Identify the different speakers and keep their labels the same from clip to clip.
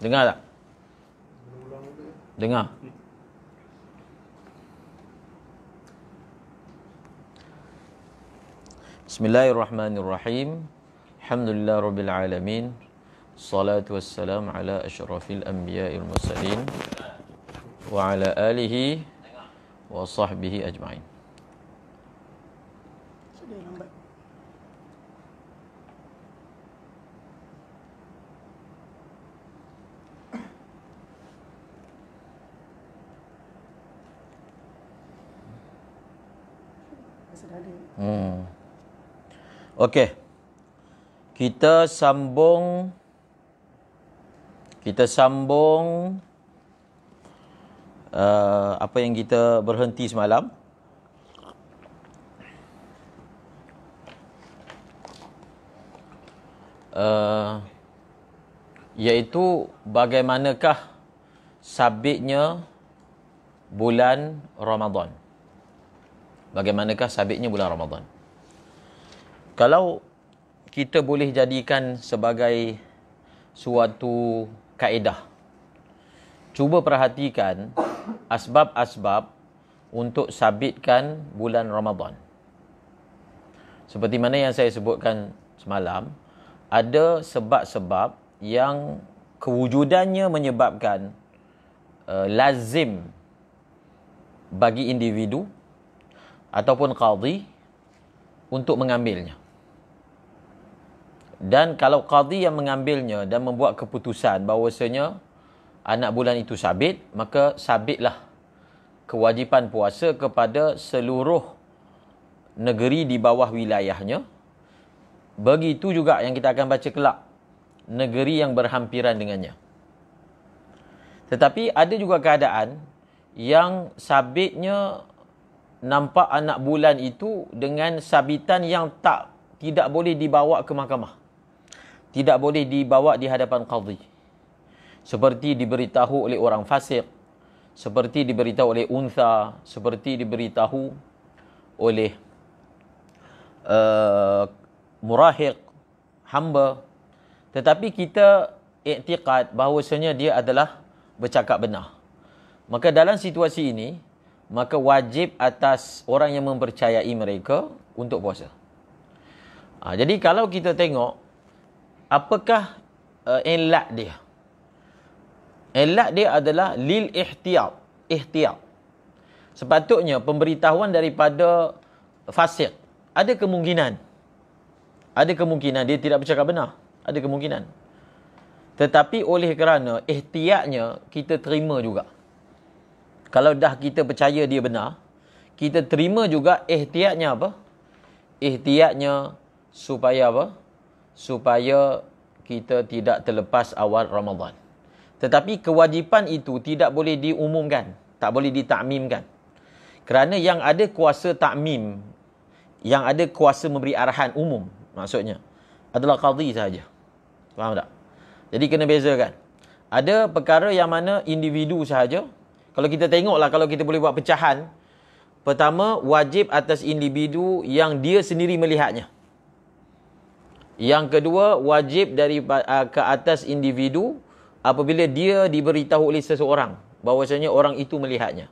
Speaker 1: Dengar tak? Dengar. Bismillahirrahmanirrahim. Alhamdulillah Rabbil Alamin. Salatu wassalam ala ashrafil anbiya'il mursalin. Wa ala alihi wa sahbihi ajma'in. Okey. Kita sambung kita sambung uh, apa yang kita berhenti semalam. Uh, iaitu bagaimanakah sabitnya bulan Ramadan. Bagaimanakah sabitnya bulan Ramadan kalau kita boleh jadikan sebagai suatu kaedah cuba perhatikan asbab-asbab untuk sabitkan bulan Ramadan seperti mana yang saya sebutkan semalam ada sebab-sebab yang kewujudannya menyebabkan uh, lazim bagi individu ataupun qadhi untuk mengambilnya dan kalau qadi yang mengambilnya dan membuat keputusan bahawasanya anak bulan itu sabit maka sabitlah kewajipan puasa kepada seluruh negeri di bawah wilayahnya begitu juga yang kita akan baca kelak negeri yang berhampiran dengannya tetapi ada juga keadaan yang sabitnya nampak anak bulan itu dengan sabitan yang tak tidak boleh dibawa ke mahkamah tidak boleh dibawa di hadapan qadhi seperti diberitahu oleh orang fasik seperti diberitahu oleh unta, seperti diberitahu oleh uh, murahiq hamba tetapi kita iktikad bahawasanya dia adalah bercakap benar maka dalam situasi ini maka wajib atas orang yang mempercayai mereka untuk puasa ha, jadi kalau kita tengok apakah uh, eh, elak dia? Elak dia adalah lil ihtiyat, ihtiyat. Sepatutnya pemberitahuan daripada fasik ada kemungkinan. Ada kemungkinan dia tidak bercakap benar. Ada kemungkinan. Tetapi oleh kerana ihtiyatnya kita terima juga. Kalau dah kita percaya dia benar, kita terima juga ihtiyatnya apa? Ihtiyatnya supaya apa? supaya kita tidak terlepas awal Ramadan. Tetapi kewajipan itu tidak boleh diumumkan, tak boleh ditakmimkan. Kerana yang ada kuasa takmim, yang ada kuasa memberi arahan umum maksudnya adalah qadhi sahaja. Faham tak? Jadi kena bezakan. Ada perkara yang mana individu sahaja. Kalau kita tengoklah kalau kita boleh buat pecahan. Pertama, wajib atas individu yang dia sendiri melihatnya. Yang kedua, wajib dari uh, ke atas individu apabila dia diberitahu oleh seseorang bahawasanya orang itu melihatnya.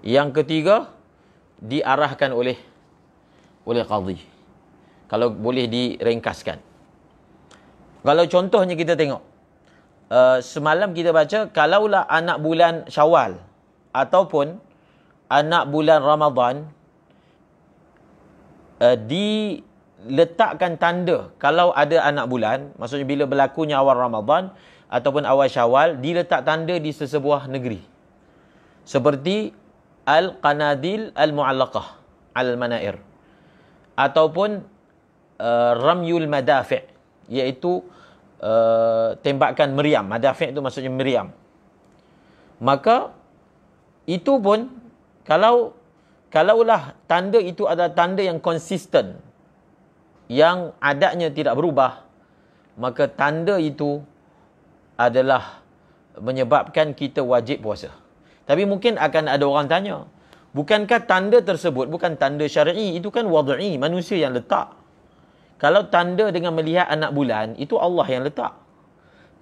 Speaker 1: Yang ketiga, diarahkan oleh oleh qadhi. Kalau boleh direngkaskan. Kalau contohnya kita tengok, uh, semalam kita baca, kalaulah anak bulan syawal ataupun anak bulan Ramadan uh, di letakkan tanda kalau ada anak bulan, maksudnya bila berlakunya awal Ramadan ataupun awal Syawal, diletak tanda di sesebuah negeri. Seperti Al-Qanadil Al-Mu'allaqah Al-Manair ataupun uh, Ramyul Madafi' iaitu uh, tembakan meriam. Madafi' itu maksudnya meriam. Maka itu pun kalau kalaulah tanda itu adalah tanda yang konsisten yang adatnya tidak berubah maka tanda itu adalah menyebabkan kita wajib puasa tapi mungkin akan ada orang tanya bukankah tanda tersebut bukan tanda syar'i itu kan wad'i manusia yang letak kalau tanda dengan melihat anak bulan itu Allah yang letak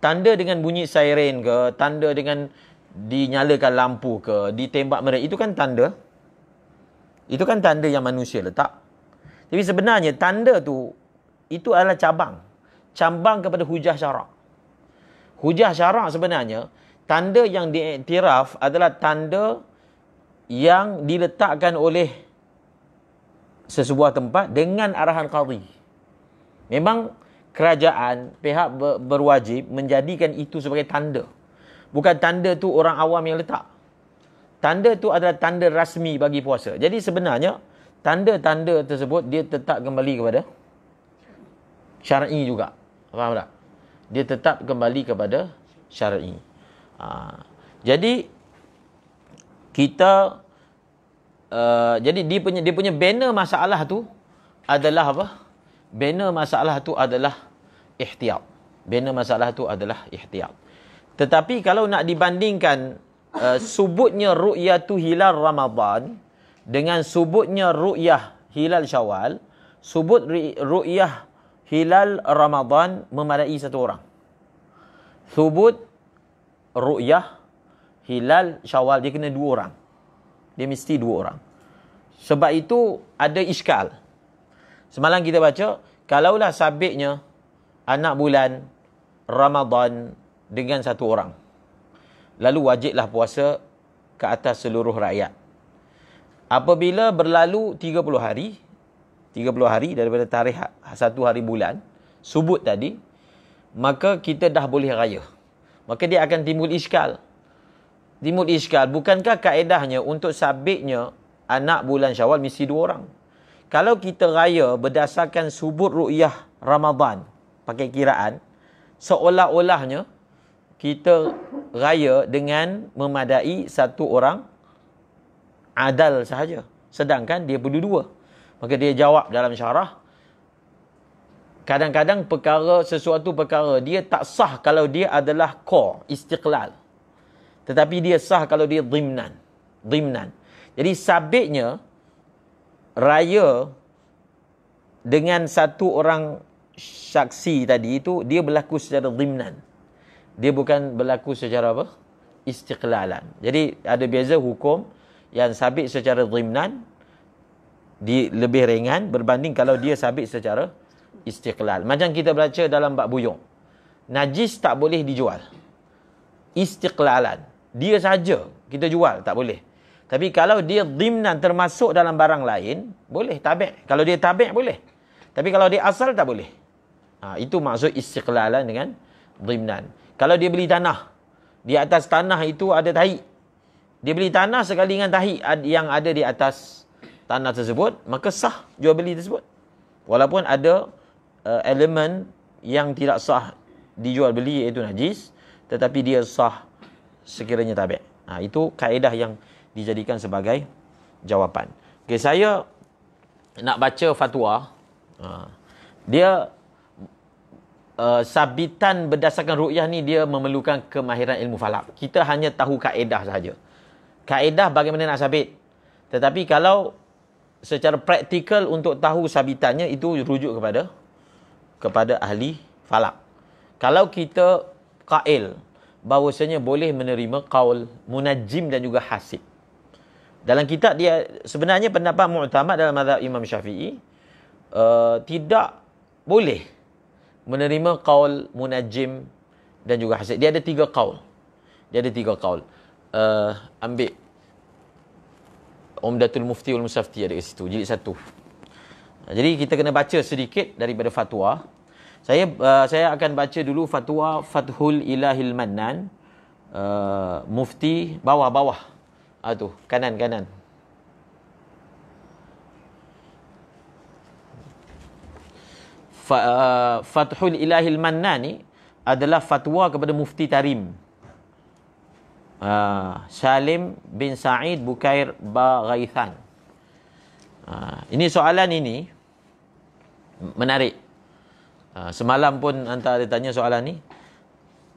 Speaker 1: tanda dengan bunyi siren ke tanda dengan dinyalakan lampu ke ditembak mereka itu kan tanda itu kan tanda yang manusia letak tapi sebenarnya tanda tu itu adalah cabang. Cabang kepada hujah syarak. Hujah syarak sebenarnya tanda yang diiktiraf adalah tanda yang diletakkan oleh sesebuah tempat dengan arahan qadhi. Memang kerajaan pihak berwajib menjadikan itu sebagai tanda. Bukan tanda tu orang awam yang letak. Tanda tu adalah tanda rasmi bagi puasa. Jadi sebenarnya tanda-tanda tersebut dia tetap kembali kepada syar'i juga. Faham tak? Dia tetap kembali kepada syar'i. Ha. Jadi kita uh, jadi dia punya dia punya banner masalah tu adalah apa? Banner masalah tu adalah ihtiyat. Banner masalah tu adalah ihtiyat. Tetapi kalau nak dibandingkan uh, subutnya ru'yatu hilal Ramadan, dengan subutnya ru'yah hilal syawal, subut ru'yah hilal Ramadan memadai satu orang. Subut ru'yah hilal syawal, dia kena dua orang. Dia mesti dua orang. Sebab itu ada iskal. Semalam kita baca, kalaulah sabitnya anak bulan Ramadan dengan satu orang. Lalu wajiblah puasa ke atas seluruh rakyat apabila berlalu 30 hari 30 hari daripada tarikh ha, satu hari bulan subut tadi maka kita dah boleh raya maka dia akan timbul iskal timbul iskal bukankah kaedahnya untuk sabitnya anak bulan syawal mesti dua orang kalau kita raya berdasarkan subut ru'yah Ramadan pakai kiraan seolah-olahnya kita raya dengan memadai satu orang adal sahaja. Sedangkan dia berdua-dua. Maka dia jawab dalam syarah. Kadang-kadang perkara sesuatu perkara dia tak sah kalau dia adalah core, istiqlal. Tetapi dia sah kalau dia dhimnan. Dhimnan. Jadi sabitnya raya dengan satu orang saksi tadi itu dia berlaku secara dhimnan. Dia bukan berlaku secara apa? istiqlalan. Jadi ada beza hukum yang sabit secara zimnan di lebih ringan berbanding kalau dia sabit secara istiqlal. Macam kita baca dalam bab buyung. Najis tak boleh dijual. Istiqlalan. Dia saja kita jual tak boleh. Tapi kalau dia zimnan termasuk dalam barang lain, boleh tabek. Kalau dia tabek boleh. Tapi kalau dia asal tak boleh. Ha, itu maksud istiqlalan dengan zimnan. Kalau dia beli tanah, di atas tanah itu ada taik dia beli tanah sekali dengan tahi yang ada di atas tanah tersebut, maka sah jual beli tersebut. Walaupun ada uh, elemen yang tidak sah dijual beli iaitu najis, tetapi dia sah sekiranya tabi'. Ha, itu kaedah yang dijadikan sebagai jawapan. Okay, saya nak baca fatwa. Ha, dia Uh, sabitan berdasarkan ru'yah ni dia memerlukan kemahiran ilmu falak. Kita hanya tahu kaedah sahaja kaedah bagaimana nak sabit. Tetapi kalau secara praktikal untuk tahu sabitannya itu rujuk kepada kepada ahli falak. Kalau kita kail bahawasanya boleh menerima kaul munajim dan juga hasib. Dalam kitab dia sebenarnya pendapat mu'tamad dalam mazhab Imam Syafi'i uh, tidak boleh menerima kaul munajim dan juga hasib. Dia ada tiga kaul. Dia ada tiga kaul. Uh, ambil Umdatul Mufti wal Musafti ada di situ. Jadi satu. Jadi kita kena baca sedikit daripada fatwa. Saya uh, saya akan baca dulu fatwa Fathul Ilahil Mannan. Uh, mufti bawah-bawah. Ah, tu, kanan-kanan. Fa, uh, Fathul Ilahil Mannan ni adalah fatwa kepada Mufti Tarim uh, Salim bin Sa'id Bukair Baghaithan. Uh, ini soalan ini menarik. Uh, semalam pun antara dia tanya soalan ni.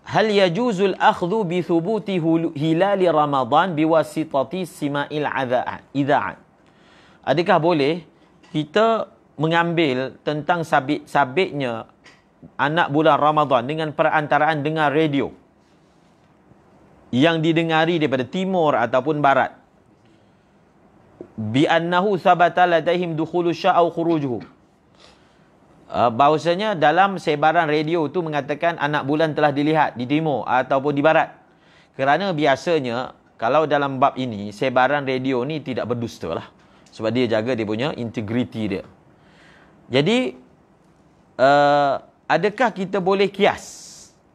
Speaker 1: Hal yajuzul akhdhu bi thubuti hilal Ramadan bi wasitati sima'il adha'an. Adakah boleh kita mengambil tentang sabit-sabitnya anak bulan Ramadan dengan perantaraan dengan radio? yang didengari daripada timur ataupun barat bi annahu sabata ladaihim dukhulu syah au khurujuhu uh, bahawasanya dalam sebaran radio tu mengatakan anak bulan telah dilihat di timur ataupun di barat kerana biasanya kalau dalam bab ini sebaran radio ni tidak berdusta lah sebab dia jaga dia punya integriti dia jadi uh, adakah kita boleh kias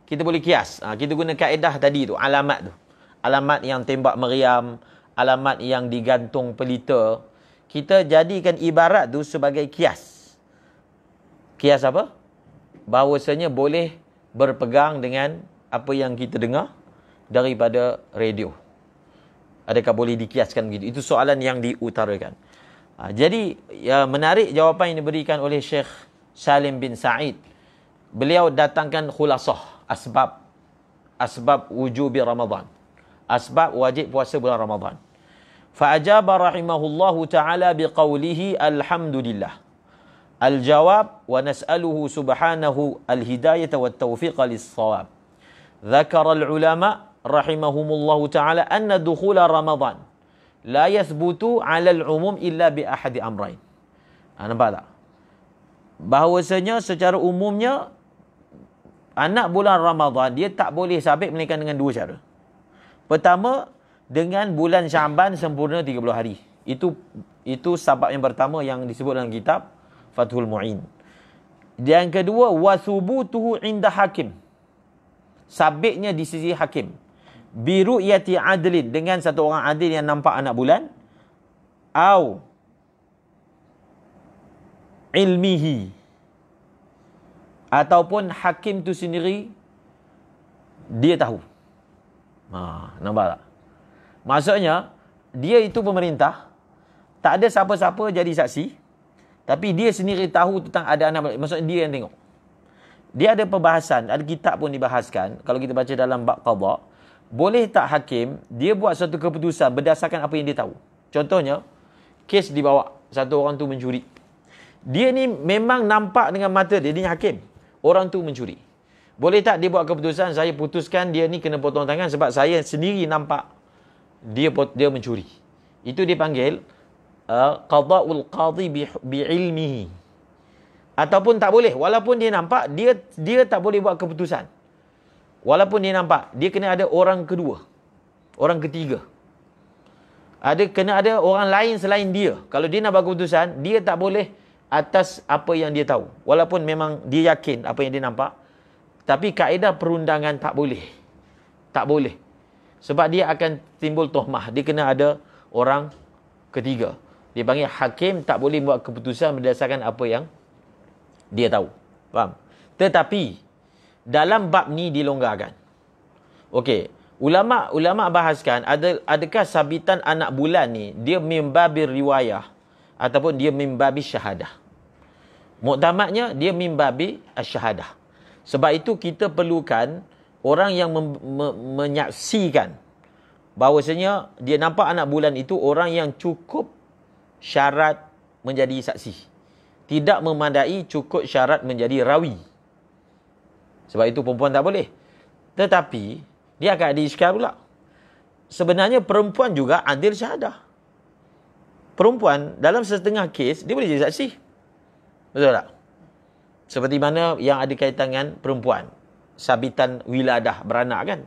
Speaker 1: kita boleh kias. Ha, kita guna kaedah tadi tu, alamat tu. Alamat yang tembak meriam, alamat yang digantung pelita. Kita jadikan ibarat tu sebagai kias. Kias apa? Bahawasanya boleh berpegang dengan apa yang kita dengar daripada radio. Adakah boleh dikiaskan begitu? Itu soalan yang diutarakan. Ha, jadi, ya, menarik jawapan yang diberikan oleh Syekh Salim bin Sa'id. Beliau datangkan khulasah asbab asbab wujub Ramadan. Asbab wajib puasa bulan Ramadan. Fa ajaba rahimahullahu taala biqaulihi alhamdulillah. Al-jawab wa nas'aluhu subhanahu al-hidayah wa at-tawfiq lis-shawab. Dzakara al-ulama rahimahumullahu taala anna dukhul Ramadan la yathbutu 'ala al-umum illa bi ahadi amrayn. Ah nampak Bahawasanya secara umumnya anak bulan Ramadan dia tak boleh sabit melainkan dengan dua cara. Pertama, dengan bulan syamban sempurna 30 hari. Itu itu sebab yang pertama yang disebut dalam kitab Fathul Mu'in. Dan kedua, wasubu wasubutuhu inda hakim. Sabitnya di sisi hakim. Biru yati adlin dengan satu orang adil yang nampak anak bulan. Au ilmihi ataupun hakim tu sendiri dia tahu. Ha, nampak tak? Maksudnya dia itu pemerintah tak ada siapa-siapa jadi saksi tapi dia sendiri tahu tentang ada anak maksudnya dia yang tengok. Dia ada perbahasan, ada kitab pun dibahaskan kalau kita baca dalam bab qada boleh tak hakim dia buat satu keputusan berdasarkan apa yang dia tahu. Contohnya kes dibawa satu orang tu mencuri. Dia ni memang nampak dengan mata dia, dia ni hakim orang tu mencuri. Boleh tak dia buat keputusan saya putuskan dia ni kena potong tangan sebab saya sendiri nampak dia dia mencuri. Itu dia panggil uh, qadaul qadi bi ilmihi. Ataupun tak boleh walaupun dia nampak dia dia tak boleh buat keputusan. Walaupun dia nampak dia kena ada orang kedua. Orang ketiga. Ada kena ada orang lain selain dia. Kalau dia nak buat keputusan, dia tak boleh atas apa yang dia tahu. Walaupun memang dia yakin apa yang dia nampak. Tapi kaedah perundangan tak boleh. Tak boleh. Sebab dia akan timbul tohmah. Dia kena ada orang ketiga. Dia panggil hakim tak boleh buat keputusan berdasarkan apa yang dia tahu. Faham? Tetapi dalam bab ni dilonggarkan. Okey. Ulama ulama bahaskan ada adakah sabitan anak bulan ni dia mimbabir riwayah ataupun dia mimbabi syahadah. Muktamadnya dia mimbabi syahadah. Sebab itu kita perlukan orang yang me me menyaksikan bahawasanya dia nampak anak bulan itu orang yang cukup syarat menjadi saksi. Tidak memadai cukup syarat menjadi rawi. Sebab itu perempuan tak boleh. Tetapi dia akan ada iskar pula. Sebenarnya perempuan juga adil syahadah perempuan dalam setengah kes dia boleh jadi saksi. Betul tak? Seperti mana yang ada kaitan dengan perempuan. Sabitan wiladah beranak kan?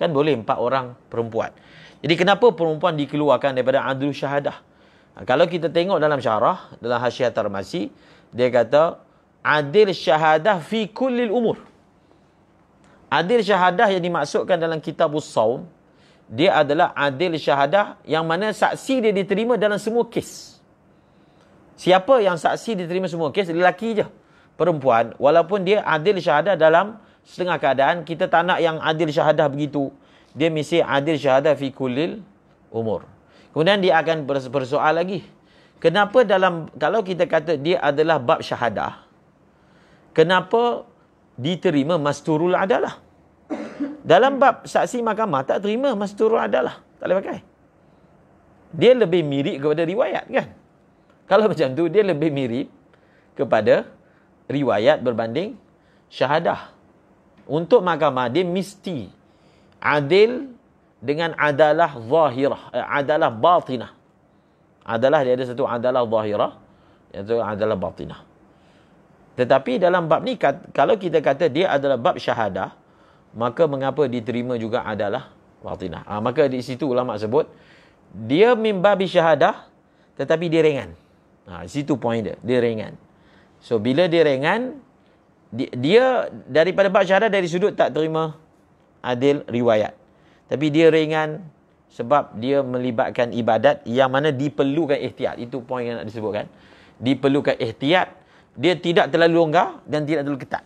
Speaker 1: Kan boleh empat orang perempuan. Jadi kenapa perempuan dikeluarkan daripada adu syahadah? Ha, kalau kita tengok dalam syarah, dalam hasyiah termasi, dia kata, Adil syahadah fi kullil umur. Adil syahadah yang dimaksudkan dalam kitab Saum dia adalah adil syahadah yang mana saksi dia diterima dalam semua kes. Siapa yang saksi diterima semua kes? Lelaki je. Perempuan. Walaupun dia adil syahadah dalam setengah keadaan, kita tak nak yang adil syahadah begitu. Dia mesti adil syahadah fi kulil umur. Kemudian dia akan bersoal lagi. Kenapa dalam, kalau kita kata dia adalah bab syahadah, kenapa diterima masturul adalah? Dalam bab saksi mahkamah tak terima masa turun adalah. Tak boleh pakai. Dia lebih mirip kepada riwayat kan? Kalau macam tu dia lebih mirip kepada riwayat berbanding syahadah. Untuk mahkamah dia mesti adil dengan adalah zahirah, eh, adalah batinah. Adalah dia ada satu adalah zahirah, yang satu adalah batinah. Tetapi dalam bab ni kalau kita kata dia adalah bab syahadah, maka mengapa diterima juga adalah batinah. Ha, maka di situ ulama sebut dia mimbabi syahadah tetapi dia ringan. Ha, situ point dia, dia ringan. So bila dia ringan dia daripada bab syahadah dari sudut tak terima adil riwayat. Tapi dia ringan sebab dia melibatkan ibadat yang mana diperlukan ihtiyat. Itu poin yang nak disebutkan. Diperlukan ihtiyat. Dia tidak terlalu longgar dan tidak terlalu ketat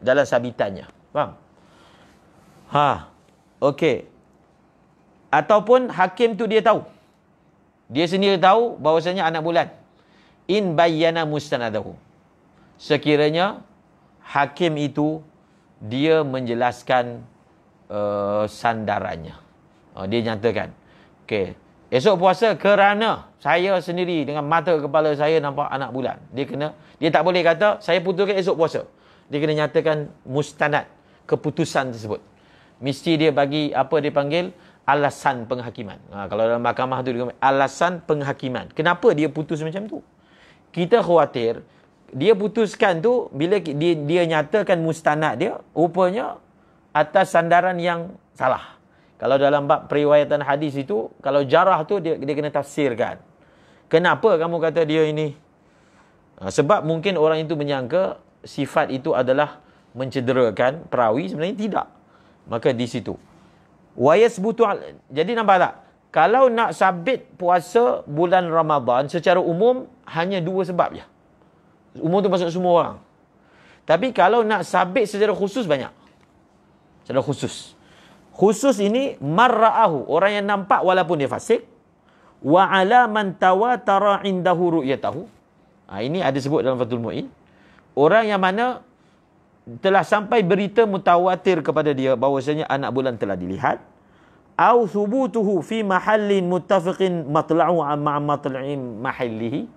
Speaker 1: dalam sabitannya. Faham? Ha, okey. Ataupun hakim tu dia tahu. Dia sendiri tahu bahawasanya anak bulan. In bayyana mustanadahu. Sekiranya hakim itu dia menjelaskan uh, sandarannya. Uh, dia nyatakan. Okey. Esok puasa kerana saya sendiri dengan mata kepala saya nampak anak bulan. Dia kena dia tak boleh kata saya putuskan esok puasa. Dia kena nyatakan mustanad keputusan tersebut mesti dia bagi apa dia panggil alasan penghakiman. Ha, kalau dalam mahkamah tu dia alasan penghakiman. Kenapa dia putus macam tu? Kita khawatir dia putuskan tu bila dia, dia nyatakan mustanad dia rupanya atas sandaran yang salah. Kalau dalam bab periwayatan hadis itu kalau jarah tu dia dia kena tafsirkan. Kenapa kamu kata dia ini? Ha, sebab mungkin orang itu menyangka sifat itu adalah mencederakan perawi sebenarnya tidak maka di situ wayas butual jadi nampak tak kalau nak sabit puasa bulan Ramadhan secara umum hanya dua sebab je umum tu masuk semua orang tapi kalau nak sabit secara khusus banyak secara khusus khusus ini marraahu orang yang nampak walaupun dia fasik waala ala man tawatara indahu ru'yatahu ha, ini ada sebut dalam fatul Mu'in. Orang yang mana telah sampai berita mutawatir kepada dia bahawasanya anak bulan telah dilihat au thubutuhu fi mahallin muttafaqin matla'u amma matla'in mahallihi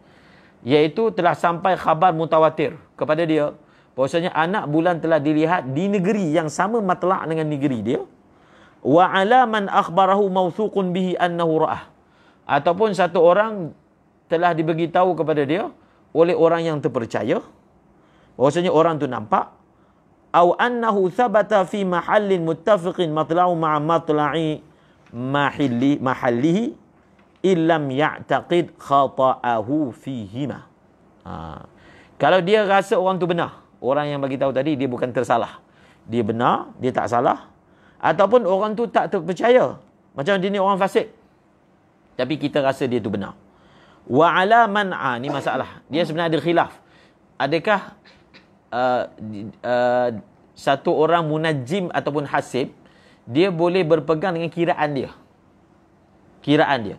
Speaker 1: iaitu telah sampai khabar mutawatir kepada dia bahawasanya anak bulan telah dilihat di negeri yang sama matla' dengan negeri dia wa ala man akhbarahu mawthuqun bihi annahu ra'ah ataupun satu orang telah diberitahu kepada dia oleh orang yang terpercaya bahawasanya orang tu nampak au annahu thabata fi mahallin muttafiqin matla'u ma'a matla'i mahalli mahallihi illam ya'taqid khata'ahu fihima ha. kalau dia rasa orang tu benar orang yang bagi tahu tadi dia bukan tersalah dia benar dia tak salah ataupun orang tu tak terpercaya macam dia ni orang fasik tapi kita rasa dia tu benar wa ala man'a ni masalah dia sebenarnya ada khilaf adakah Uh, uh, satu orang munajim ataupun hasib dia boleh berpegang dengan kiraan dia kiraan dia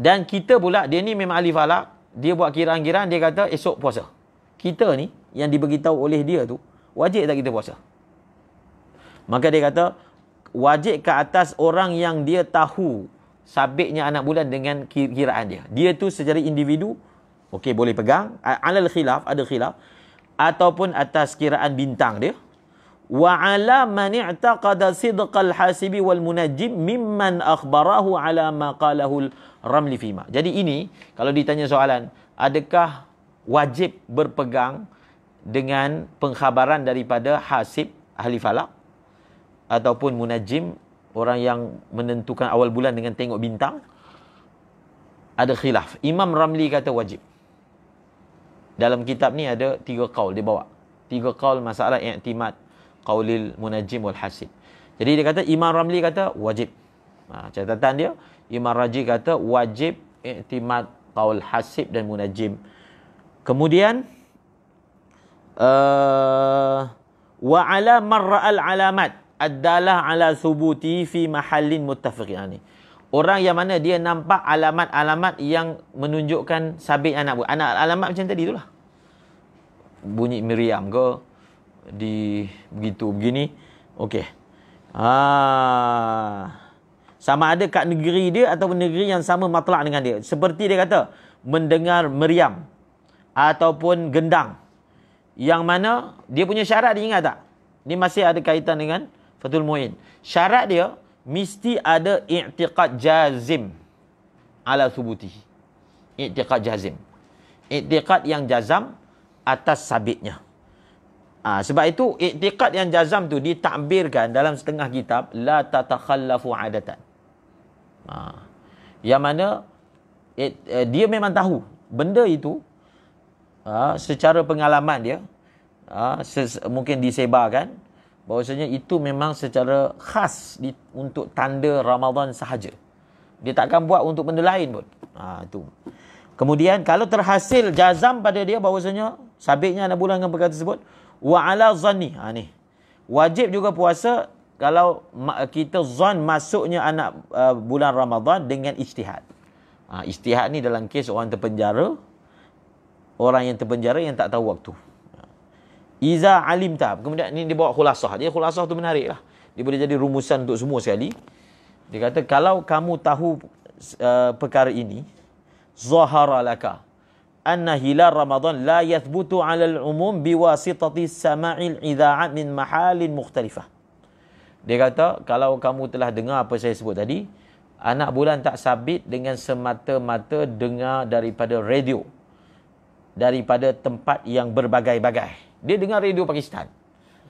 Speaker 1: dan kita pula dia ni memang ahli falak dia buat kiraan-kiraan dia kata esok puasa kita ni yang diberitahu oleh dia tu wajib tak kita puasa maka dia kata wajib ke atas orang yang dia tahu sabitnya anak bulan dengan kiraan dia dia tu secara individu Okey boleh pegang alal khilaf ada khilaf ataupun atas kiraan bintang dia wa ala man i'taqada sidqal hasibi wal munajjim mimman akhbarahu ala ma qalahu ramli fima jadi ini kalau ditanya soalan adakah wajib berpegang dengan pengkhabaran daripada hasib ahli falak ataupun munajim orang yang menentukan awal bulan dengan tengok bintang ada khilaf imam ramli kata wajib dalam kitab ni ada tiga kaul dia bawa. Tiga kaul masalah i'timad qaulil munajjim wal hasib. Jadi dia kata Imam Ramli kata wajib. Ha, catatan dia Imam Raji kata wajib i'timad qaul hasib dan munajjim. Kemudian uh, wa ala marra al alamat adalah ala subuti fi mahallin muttafaqin. Ha, orang yang mana dia nampak alamat-alamat yang menunjukkan sabit anak buah. Anak alamat macam tadi itulah. Bunyi meriam ke di begitu begini. Okey. Ha. Sama ada kat negeri dia atau negeri yang sama matlak dengan dia. Seperti dia kata, mendengar meriam ataupun gendang. Yang mana dia punya syarat diingat tak? Ini masih ada kaitan dengan Fatul Muin. Syarat dia, mesti ada i'tiqad jazim ala subuti, I'tiqad jazim. I'tiqad yang jazam atas sabitnya. Ha, sebab itu i'tiqad yang jazam tu ditakbirkan dalam setengah kitab la tatakhallafu adatan. Ha. Yang mana it, uh, dia memang tahu benda itu uh, secara pengalaman dia uh, ses- mungkin disebarkan bahawasanya itu memang secara khas di, untuk tanda Ramadan sahaja. Dia takkan buat untuk benda lain pun. Ha, itu. Kemudian kalau terhasil jazam pada dia bahawasanya sabitnya anak bulan dengan perkara tersebut wa ala zanni. Ha, ni. Wajib juga puasa kalau kita zon masuknya anak uh, bulan Ramadan dengan istihad. Ha, istihad ni dalam kes orang terpenjara. Orang yang terpenjara yang tak tahu waktu. Iza alim alimta. Kemudian ni dia bawa khulasah. Dia khulasah tu menariklah. Dia boleh jadi rumusan untuk semua sekali. Dia kata kalau kamu tahu uh, perkara ini zahara laka anna hilal ramadan la yathbutu ala al-umum biwasitati sama'il idha'at min mahalin mukhtalifah. Dia kata kalau kamu telah dengar apa saya sebut tadi, anak bulan tak sabit dengan semata-mata dengar daripada radio daripada tempat yang berbagai-bagai. Dia dengar radio Pakistan.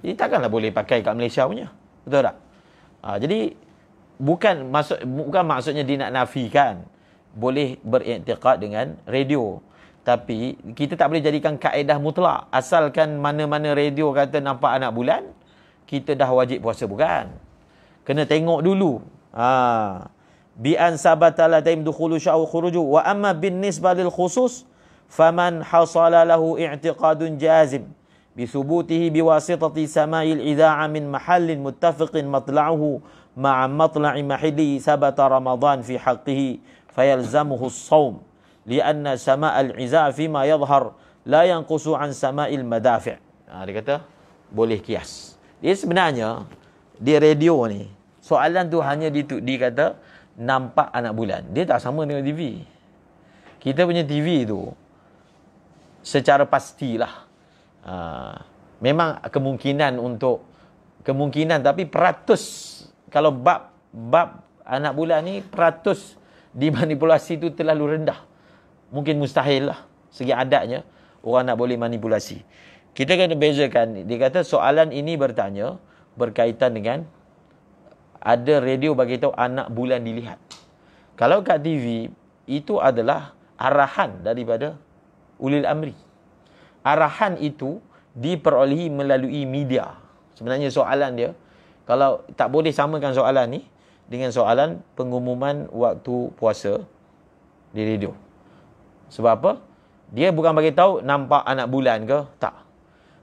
Speaker 1: Jadi takkanlah boleh pakai kat Malaysia punya. Betul tak? Ha, jadi bukan maksud bukan maksudnya dia nak nafikan boleh beriktikad dengan radio. Tapi kita tak boleh jadikan kaedah mutlak. Asalkan mana-mana radio kata nampak anak bulan, kita dah wajib puasa bukan. Kena tengok dulu. Ha. Bi an sabatala taim dukhulu syahu khuruju wa amma bin nisbah lil khusus faman hasala lahu i'tiqadun jazim. بثبوته بواسطة سماء الإذاعة من محل متفق مطلعه مع مطلع محلي ثبت رمضان في حقه فيلزمه الصوم لأن سماء الإذاعة فيما يظهر لا ينقص عن سماء المدافع هذا kata boleh kias dia sebenarnya di radio ni soalan tu hanya di di kata nampak anak bulan dia tak sama dengan TV kita punya TV tu secara pastilah Ah, memang kemungkinan untuk kemungkinan tapi peratus kalau bab bab anak bulan ni peratus dimanipulasi tu terlalu rendah. Mungkin mustahil lah segi adatnya orang nak boleh manipulasi. Kita kena bezakan. Dia kata soalan ini bertanya berkaitan dengan ada radio bagi tahu anak bulan dilihat. Kalau kat TV itu adalah arahan daripada ulil amri arahan itu diperolehi melalui media. Sebenarnya soalan dia, kalau tak boleh samakan soalan ni dengan soalan pengumuman waktu puasa di radio. Sebab apa? Dia bukan bagi tahu nampak anak bulan ke? Tak.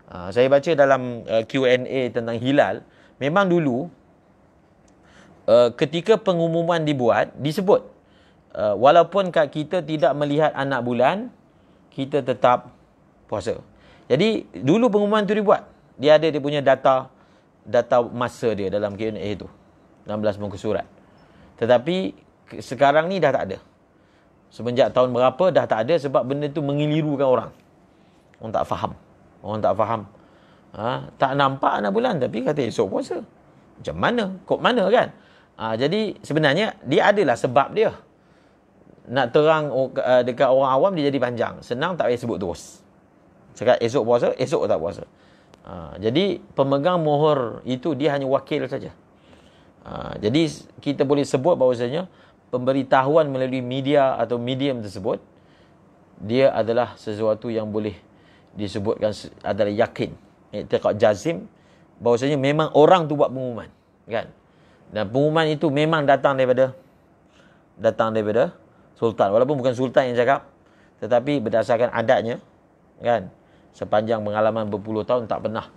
Speaker 1: Ha, saya baca dalam uh, Q&A tentang hilal, memang dulu uh, ketika pengumuman dibuat disebut uh, walaupun kita tidak melihat anak bulan, kita tetap puasa. Jadi dulu pengumuman tu dibuat. Dia ada dia punya data data masa dia dalam Q&A itu. 16 muka surat. Tetapi sekarang ni dah tak ada. Sejak tahun berapa dah tak ada sebab benda tu mengelirukan orang. Orang tak faham. Orang tak faham. Ha? Tak nampak anak bulan tapi kata esok puasa. Macam mana? Kok mana kan? Ha, jadi sebenarnya dia adalah sebab dia. Nak terang uh, dekat orang awam dia jadi panjang. Senang tak payah sebut terus. Cakap esok puasa, esok tak puasa. Ha, jadi pemegang mohor itu dia hanya wakil saja. Ha, jadi kita boleh sebut bahawasanya pemberitahuan melalui media atau medium tersebut dia adalah sesuatu yang boleh disebutkan adalah yakin. Itiqad jazim bahawasanya memang orang tu buat pengumuman, kan? Dan pengumuman itu memang datang daripada datang daripada sultan walaupun bukan sultan yang cakap tetapi berdasarkan adatnya kan Sepanjang pengalaman berpuluh tahun tak pernah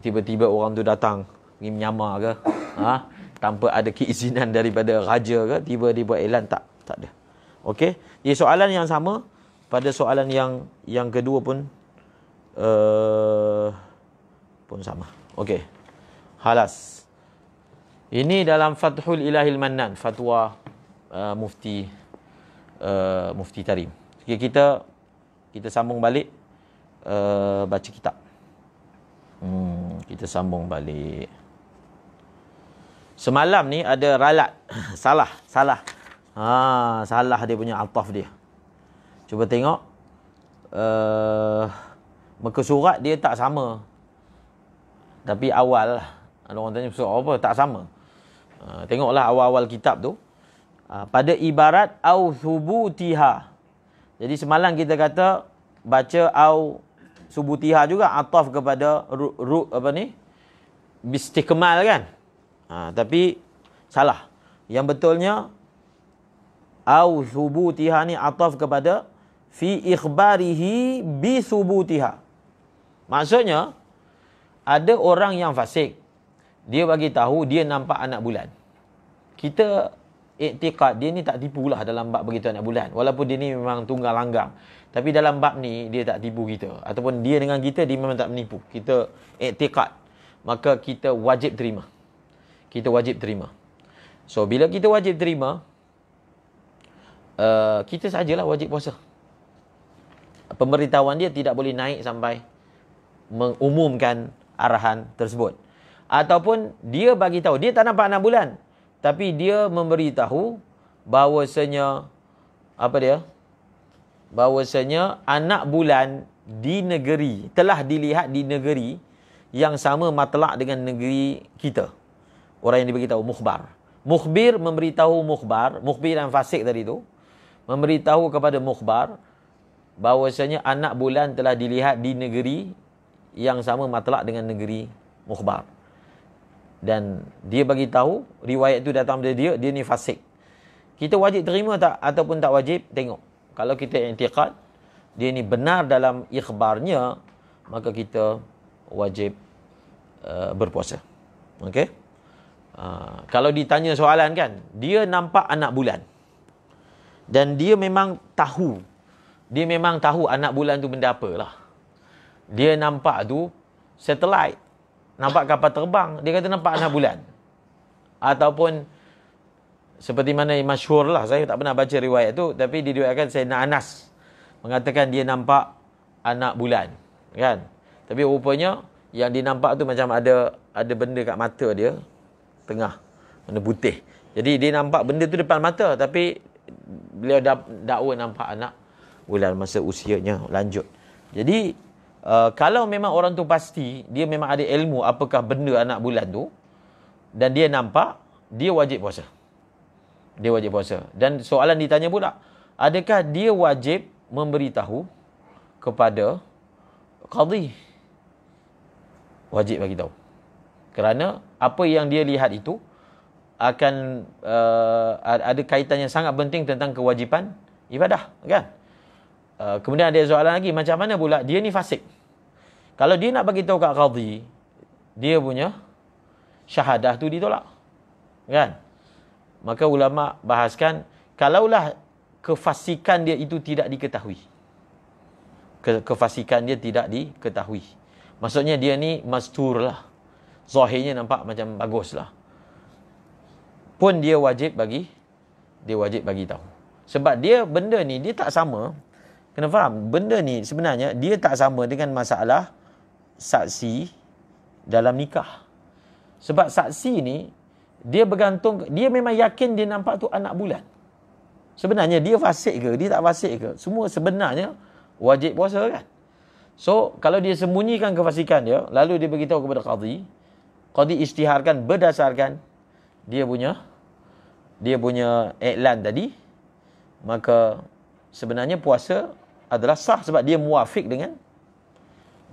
Speaker 1: tiba-tiba orang tu datang pergi menyamar ke ha? tanpa ada keizinan daripada raja ke tiba tiba elan tak tak ada okey jadi soalan yang sama pada soalan yang yang kedua pun uh, pun sama okey halas ini dalam Fathul Ilahil Mannan fatwa uh, mufti uh, mufti Tarim okay, kita kita sambung balik uh, baca kitab. Hmm, kita sambung balik. Semalam ni ada ralat. salah, salah. Ha, salah dia punya ataf dia. Cuba tengok. Uh, muka surat dia tak sama. Tapi awal lah. Ada orang tanya surat apa? Tak sama. Uh, tengoklah awal-awal kitab tu. Uh, pada ibarat au thubutiha. Jadi semalam kita kata baca au subutiha juga ataf kepada ru, ru apa ni bistikmal kan ha, tapi salah yang betulnya au subutiha ni ataf kepada fi ikhbarihi bi subutiha maksudnya ada orang yang fasik dia bagi tahu dia nampak anak bulan kita iktiqat dia ni tak tipu lah dalam bab begitu anak bulan. Walaupun dia ni memang tunggal langgang. Tapi dalam bab ni dia tak tipu kita. Ataupun dia dengan kita dia memang tak menipu. Kita iktiqat. Maka kita wajib terima. Kita wajib terima. So bila kita wajib terima. Uh, kita sajalah wajib puasa. Pemberitahuan dia tidak boleh naik sampai mengumumkan arahan tersebut. Ataupun dia bagi tahu dia tak nampak 6 bulan tapi dia memberitahu bahawasanya apa dia bahawasanya anak bulan di negeri telah dilihat di negeri yang sama matlak dengan negeri kita orang yang diberitahu mukhbar mukhbir memberitahu mukhbar mukhbir yang fasik tadi tu memberitahu kepada mukhbar bahawasanya anak bulan telah dilihat di negeri yang sama matlak dengan negeri mukhbar dan dia bagi tahu riwayat itu datang dari dia dia ni fasik kita wajib terima tak ataupun tak wajib tengok kalau kita intiqad dia ni benar dalam ikhbarnya maka kita wajib uh, berpuasa okey uh, kalau ditanya soalan kan dia nampak anak bulan dan dia memang tahu dia memang tahu anak bulan tu benda apalah dia nampak tu satellite nampak kapal terbang dia kata nampak anak bulan ataupun seperti mana yang masyhur lah saya tak pernah baca riwayat tu tapi diriwayatkan saya Anas mengatakan dia nampak anak bulan kan tapi rupanya yang nampak tu macam ada ada benda kat mata dia tengah benda putih jadi dia nampak benda tu depan mata tapi beliau dakwa nampak anak bulan masa usianya lanjut jadi Uh, kalau memang orang tu pasti dia memang ada ilmu apakah benda anak bulan tu dan dia nampak dia wajib puasa. Dia wajib puasa. Dan soalan ditanya pula, adakah dia wajib memberitahu kepada qadhi? Wajib bagi tahu. Kerana apa yang dia lihat itu akan uh, ada kaitannya sangat penting tentang kewajipan ibadah, kan? Uh, kemudian ada soalan lagi macam mana pula dia ni fasik. Kalau dia nak bagi tahu kat qadhi, dia punya syahadah tu ditolak. Kan? Maka ulama bahaskan kalaulah kefasikan dia itu tidak diketahui. Ke, kefasikan dia tidak diketahui. Maksudnya dia ni mastur lah. Zahirnya nampak macam bagus lah. Pun dia wajib bagi, dia wajib bagi tahu. Sebab dia benda ni, dia tak sama kena faham benda ni sebenarnya dia tak sama dengan masalah saksi dalam nikah sebab saksi ni dia bergantung dia memang yakin dia nampak tu anak bulan sebenarnya dia fasik ke dia tak fasik ke semua sebenarnya wajib puasa kan so kalau dia sembunyikan kefasikan dia lalu dia beritahu kepada qadhi qadhi isytiharkan berdasarkan dia punya dia punya iklan tadi maka sebenarnya puasa adalah sah sebab dia muafik dengan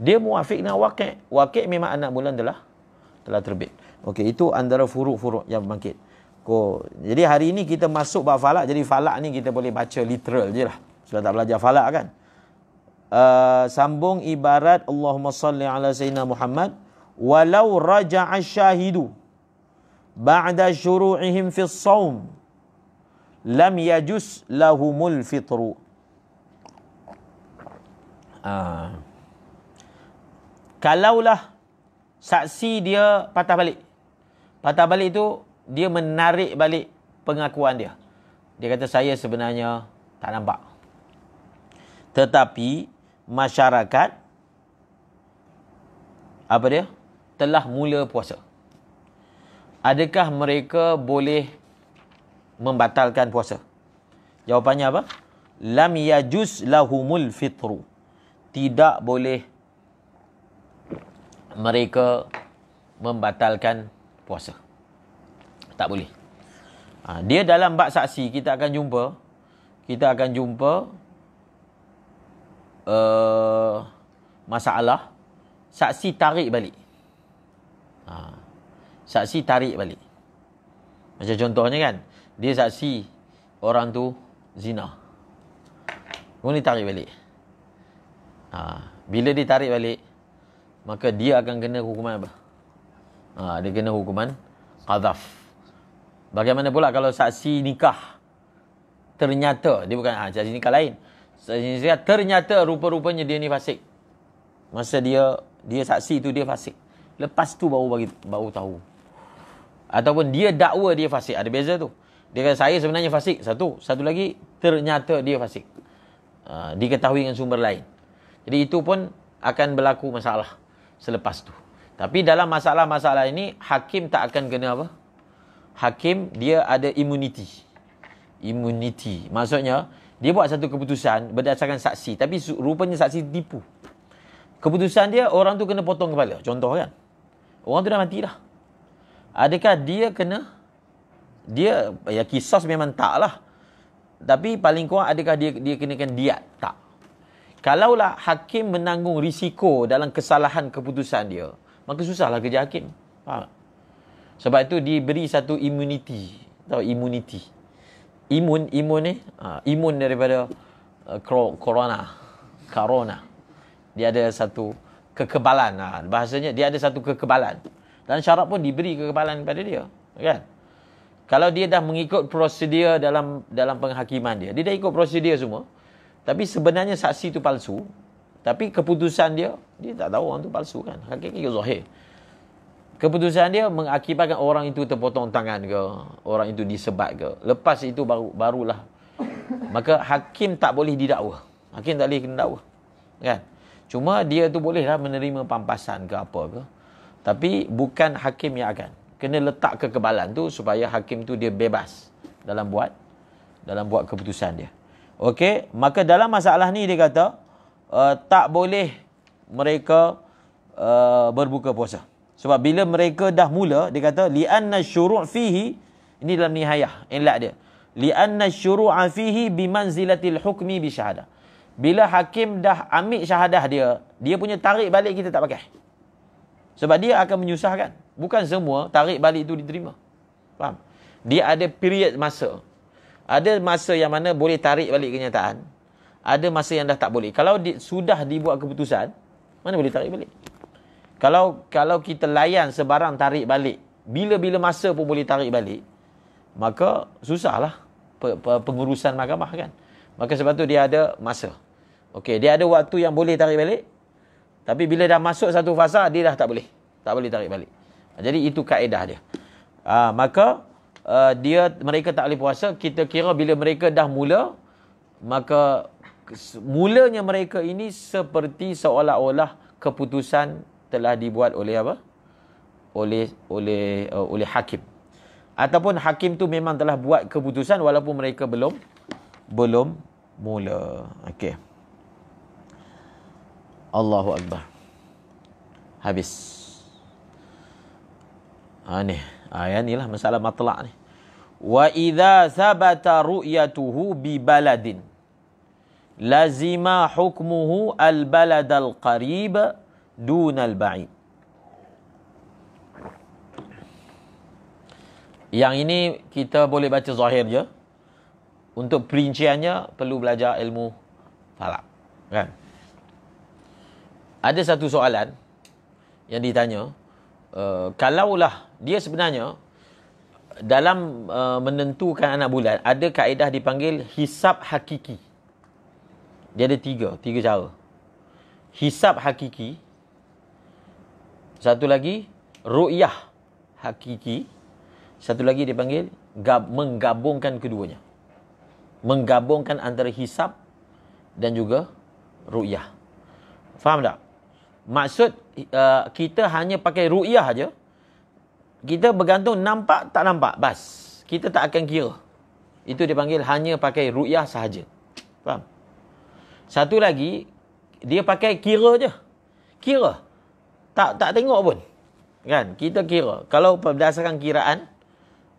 Speaker 1: dia muafik dengan wakil. Wakil memang anak bulan telah telah terbit. Okey, itu antara furuk-furuk yang bangkit. Ko, jadi hari ini kita masuk bab falak. Jadi falak ni kita boleh baca literal je lah. Sudah tak belajar falak kan? Uh, sambung ibarat Allahumma salli ala Sayyidina Muhammad. Walau raja'a syahidu. Ba'da syuru'ihim fi saum. Lam yajus lahumul fitru. Ha. kalaulah saksi dia patah balik. Patah balik itu dia menarik balik pengakuan dia. Dia kata saya sebenarnya tak nampak. Tetapi masyarakat apa dia? telah mula puasa. Adakah mereka boleh membatalkan puasa? Jawapannya apa? Lam yajus lahumul fitru tidak boleh mereka membatalkan puasa. Tak boleh. Ha, dia dalam bak saksi kita akan jumpa. Kita akan jumpa uh, masalah saksi tarik balik. Ha, saksi tarik balik. Macam contohnya kan. Dia saksi orang tu zina. Kemudian tarik balik. Ha, bila ditarik balik, maka dia akan kena hukuman apa? Ha, dia kena hukuman qadhaf. Bagaimana pula kalau saksi nikah ternyata, dia bukan ha, saksi nikah lain. Saksi nikah ternyata rupa-rupanya dia ni fasik. Masa dia dia saksi tu dia fasik. Lepas tu baru bagi baru tahu. Ataupun dia dakwa dia fasik. Ada beza tu. Dia kata saya sebenarnya fasik. Satu. Satu lagi ternyata dia fasik. Uh, diketahui dengan sumber lain. Jadi itu pun akan berlaku masalah selepas tu. Tapi dalam masalah-masalah ini hakim tak akan kena apa? Hakim dia ada immunity. Immunity. Maksudnya dia buat satu keputusan berdasarkan saksi tapi rupanya saksi tipu. Keputusan dia orang tu kena potong kepala. Contoh kan. Orang tu dah mati dah. Adakah dia kena dia ya kisah memang tak lah. Tapi paling kurang adakah dia dia kenakan diat? Tak. Kalaulah hakim menanggung risiko dalam kesalahan keputusan dia, maka susahlah kerja hakim. Faham? Sebab itu diberi satu imuniti Tahu imuniti, Imun, imun ni. Uh, imun daripada uh, corona. Corona. Dia ada satu kekebalan. Uh, bahasanya dia ada satu kekebalan. Dan syarat pun diberi kekebalan kepada dia. Kan? Kalau dia dah mengikut prosedur dalam dalam penghakiman dia. Dia dah ikut prosedur semua. Tapi sebenarnya saksi itu palsu. Tapi keputusan dia, dia tak tahu orang itu palsu kan. Hakiki ke zohir. Keputusan dia mengakibatkan orang itu terpotong tangan ke. Orang itu disebat ke. Lepas itu baru barulah. Maka hakim tak boleh didakwa. Hakim tak boleh kena Kan? Cuma dia tu bolehlah menerima pampasan ke apa ke. Tapi bukan hakim yang akan. Kena letak kekebalan tu supaya hakim tu dia bebas dalam buat dalam buat keputusan dia. Okey, maka dalam masalah ni dia kata uh, tak boleh mereka uh, berbuka puasa. Sebab bila mereka dah mula, dia kata li anna syuru' fihi ini dalam nihayah, elak dia. Li anna syuru'a fihi bi manzilatil hukmi bi syahadah. Bila hakim dah ambil syahadah dia, dia punya tarik balik kita tak pakai. Sebab dia akan menyusahkan. Bukan semua tarik balik itu diterima. Faham? Dia ada period masa. Ada masa yang mana boleh tarik balik kenyataan. Ada masa yang dah tak boleh. Kalau di, sudah dibuat keputusan, mana boleh tarik balik? Kalau kalau kita layan sebarang tarik balik, bila-bila masa pun boleh tarik balik, maka susahlah pengurusan mahkamah kan. Maka sebab tu dia ada masa. Okey, dia ada waktu yang boleh tarik balik. Tapi bila dah masuk satu fasa, dia dah tak boleh. Tak boleh tarik balik. Jadi itu kaedah dia. Ah, maka uh, dia mereka tak boleh puasa kita kira bila mereka dah mula maka mulanya mereka ini seperti seolah-olah keputusan telah dibuat oleh apa oleh oleh uh, oleh hakim ataupun hakim tu memang telah buat keputusan walaupun mereka belum belum mula okey Allahu akbar habis ah ni Ha, ni lah masalah matla' ni. Wa idha thabata ru'yatuhu bi baladin. Lazima hukmuhu al balad al qarib dun al ba'id. Yang ini kita boleh baca zahir je. Untuk perinciannya perlu belajar ilmu falak. Kan? Ada satu soalan yang ditanya. Uh, kalaulah dia sebenarnya dalam uh, menentukan anak bulan ada kaedah dipanggil hisap hakiki. Dia ada tiga, tiga cara. Hisap hakiki. Satu lagi ru'yah hakiki. Satu lagi dipanggil gab, menggabungkan keduanya. Menggabungkan antara hisap dan juga ru'yah. Faham tak? Maksud uh, kita hanya pakai ru'yah aja kita bergantung nampak tak nampak bas kita tak akan kira itu dipanggil hanya pakai ru'yah sahaja faham satu lagi dia pakai kira je kira tak tak tengok pun kan kita kira kalau berdasarkan kiraan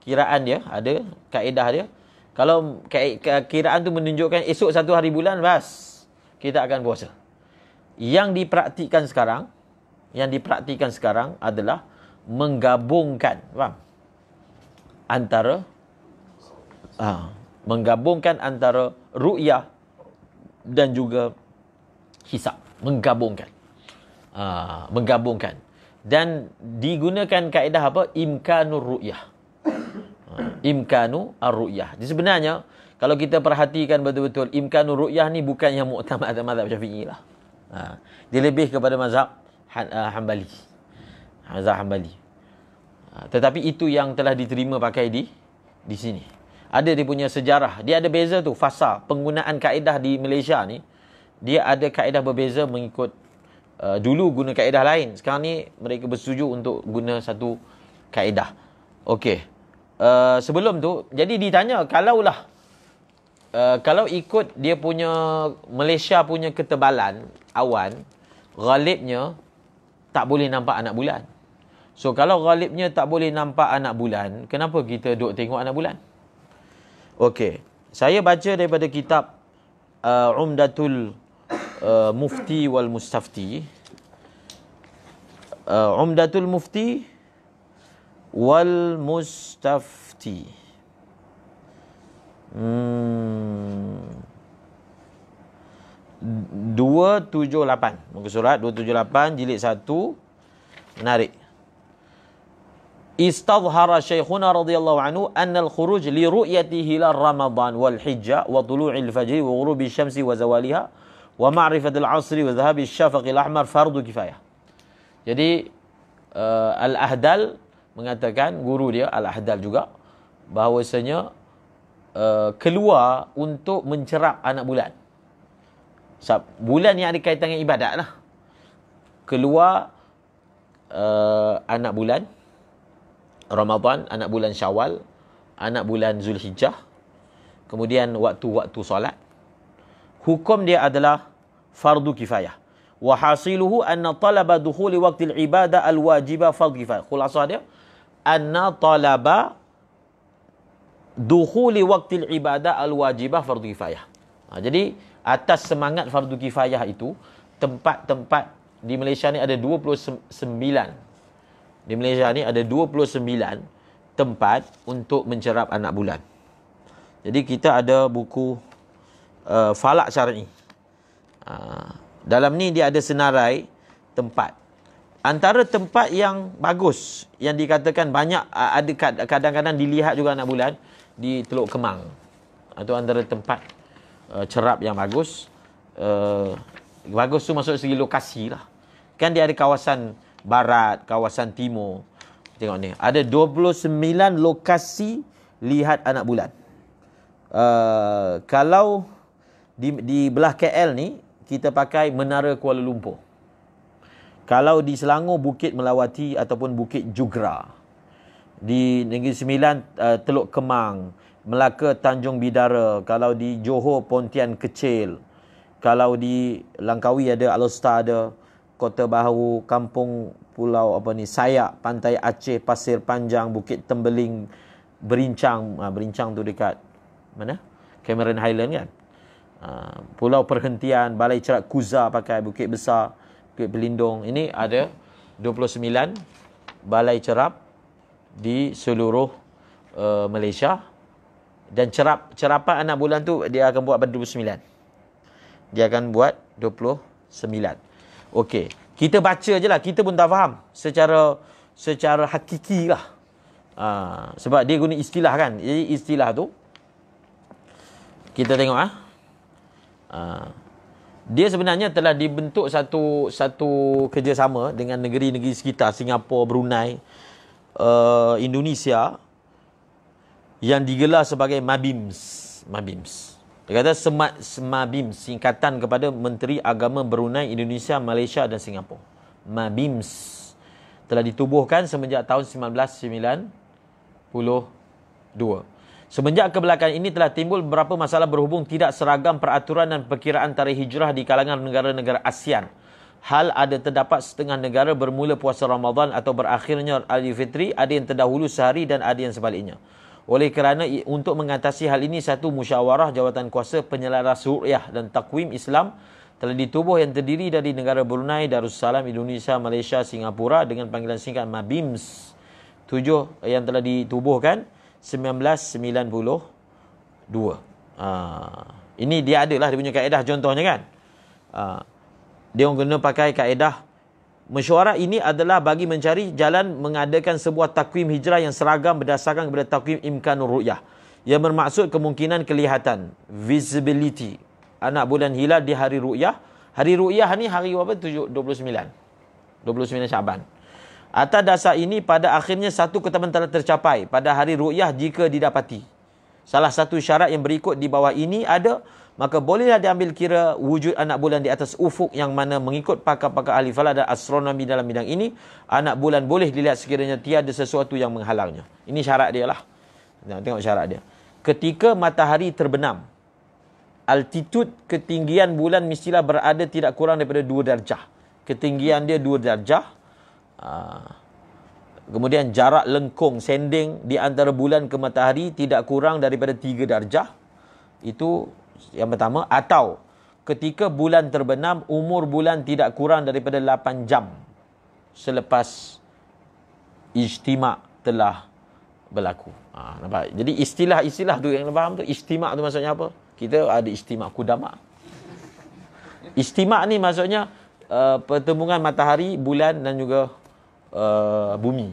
Speaker 1: kiraan dia ada kaedah dia kalau kiraan tu menunjukkan esok satu hari bulan bas kita akan puasa yang dipraktikkan sekarang yang dipraktikkan sekarang adalah menggabungkan faham? antara ah, menggabungkan antara ru'yah dan juga hisab menggabungkan ah, menggabungkan dan digunakan kaedah apa Imkanu ru'yah ah, imkanu ar-ru'yah jadi sebenarnya kalau kita perhatikan betul-betul imkanu ru'yah ni bukan yang muktamad dalam mazhab Syafi'i lah. Ha. Dia lebih kepada mazhab ah, Hanbali. Mazhab Hanbali. Ah, tetapi itu yang telah diterima pakai di di sini. Ada dia punya sejarah. Dia ada beza tu fasa penggunaan kaedah di Malaysia ni. Dia ada kaedah berbeza mengikut uh, dulu guna kaedah lain. Sekarang ni mereka bersetuju untuk guna satu kaedah. Okey. Uh, sebelum tu jadi ditanya kalaulah uh, kalau ikut dia punya Malaysia punya ketebalan awan galibnya tak boleh nampak anak bulan. So kalau ghalibnya tak boleh nampak anak bulan, kenapa kita duk tengok anak bulan? Okey. Saya baca daripada kitab uh, Umdatul uh, Mufti wal Mustafti. Uh, Umdatul Mufti wal Mustafti. Hmm. 278. Muka surat 278 jilid 1. Menarik. Istazhara syaikhuna radhiyallahu anhu an al-khuruj li ru'yati hilal ramadan wal hijja wa dhulu'il fajri wa ghurubi syamsi wa zawaliha wa ma'rifat al-'asri wa dhahabi asy-syafaqil ahmar fardu kifayah jadi uh, al-ahdal mengatakan guru dia al-ahdal juga bahawasanya uh, keluar untuk mencerap anak bulan sebab bulan yang ada kaitan dengan ibadat lah keluar uh, anak bulan Ramadan, anak bulan Syawal, anak bulan Zulhijjah. Kemudian waktu-waktu solat. Hukum dia adalah fardu kifayah. Wa hasiluhu anna talaba dukhuli waqtil ibadah al-wajibah fardu kifayah. Khulasa dia anna talaba dukhuli waqtil ibadah al-wajibah fardu kifayah. Ha, jadi atas semangat fardu kifayah itu tempat-tempat di Malaysia ni ada 29 di Malaysia ni ada 29 tempat untuk mencerap anak bulan. Jadi kita ada buku uh, Falak Syar'i. Uh, dalam ni dia ada senarai tempat. Antara tempat yang bagus yang dikatakan banyak uh, ada kadang-kadang dilihat juga anak bulan di Teluk Kemang. Atau antara tempat uh, cerap yang bagus. Uh, bagus tu masuk segi lokasi lah. Kan dia ada kawasan barat, kawasan timur. Tengok ni. Ada 29 lokasi lihat anak bulan. Uh, kalau di, di belah KL ni, kita pakai Menara Kuala Lumpur. Kalau di Selangor, Bukit Melawati ataupun Bukit Jugra. Di Negeri Sembilan, uh, Teluk Kemang. Melaka, Tanjung Bidara. Kalau di Johor, Pontian Kecil. Kalau di Langkawi ada, Alostar ada. Kota Bahru, Kampung Pulau apa ni, Sayak, Pantai Aceh, Pasir Panjang, Bukit Tembeling, Berincang, ha, Berincang tu dekat mana? Cameron Highland kan? Uh, Pulau Perhentian, Balai Cerak Kuza pakai Bukit Besar, Bukit Belindung. Ini ada 29 Balai Cerap di seluruh uh, Malaysia. Dan cerap cerapan anak bulan tu dia akan buat pada 29. Dia akan buat 29. Okey. Kita baca je lah. Kita pun tak faham. Secara secara hakiki lah. Uh, sebab dia guna istilah kan. Jadi istilah tu. Kita tengok ah. Ha? Uh, dia sebenarnya telah dibentuk satu satu kerjasama dengan negeri-negeri sekitar Singapura, Brunei, uh, Indonesia yang digelar sebagai Mabims, Mabims. Dia kata Semat Semabim singkatan kepada Menteri Agama Brunei Indonesia Malaysia dan Singapura. Mabims telah ditubuhkan semenjak tahun 1992. Semenjak kebelakangan ini telah timbul beberapa masalah berhubung tidak seragam peraturan dan perkiraan tarikh hijrah di kalangan negara-negara ASEAN. Hal ada terdapat setengah negara bermula puasa Ramadan atau berakhirnya Aidilfitri, ada yang terdahulu sehari dan ada yang sebaliknya. Oleh kerana untuk mengatasi hal ini satu musyawarah jawatan kuasa penyelaras suriah dan takwim Islam telah ditubuh yang terdiri dari negara Brunei, Darussalam, Indonesia, Malaysia, Singapura dengan panggilan singkat MABIMS. Tujuh yang telah ditubuhkan 1992. Ha, ah, ini dia adalah dia punya kaedah contohnya kan. Ha, dia orang guna pakai kaedah Mesyuarat ini adalah bagi mencari jalan mengadakan sebuah takwim hijrah yang seragam berdasarkan kepada takwim imkan ru'yah. Yang bermaksud kemungkinan kelihatan. Visibility. Anak bulan hilal di hari ru'yah. Hari ru'yah ni hari apa? 29. 29 Syaban. Atas dasar ini pada akhirnya satu ketaman telah tercapai pada hari ru'yah jika didapati. Salah satu syarat yang berikut di bawah ini ada maka bolehlah diambil kira wujud anak bulan di atas ufuk yang mana mengikut pakar-pakar ahli falak dan astronomi dalam bidang ini, anak bulan boleh dilihat sekiranya tiada sesuatu yang menghalangnya. Ini syarat dia lah. Tengok syarat dia. Ketika matahari terbenam, altitud ketinggian bulan mestilah berada tidak kurang daripada 2 darjah. Ketinggian dia 2 darjah. Ah, kemudian jarak lengkung, sending di antara bulan ke matahari tidak kurang daripada 3 darjah. Itu yang pertama atau ketika bulan terbenam umur bulan tidak kurang daripada 8 jam selepas istimak telah berlaku. Ha, nampak? Jadi istilah-istilah tu yang lu faham tu, istimak tu maksudnya apa? Kita ada istimak kudama. Istimak ni maksudnya uh, eh, pertemuan matahari, bulan dan juga uh, bumi.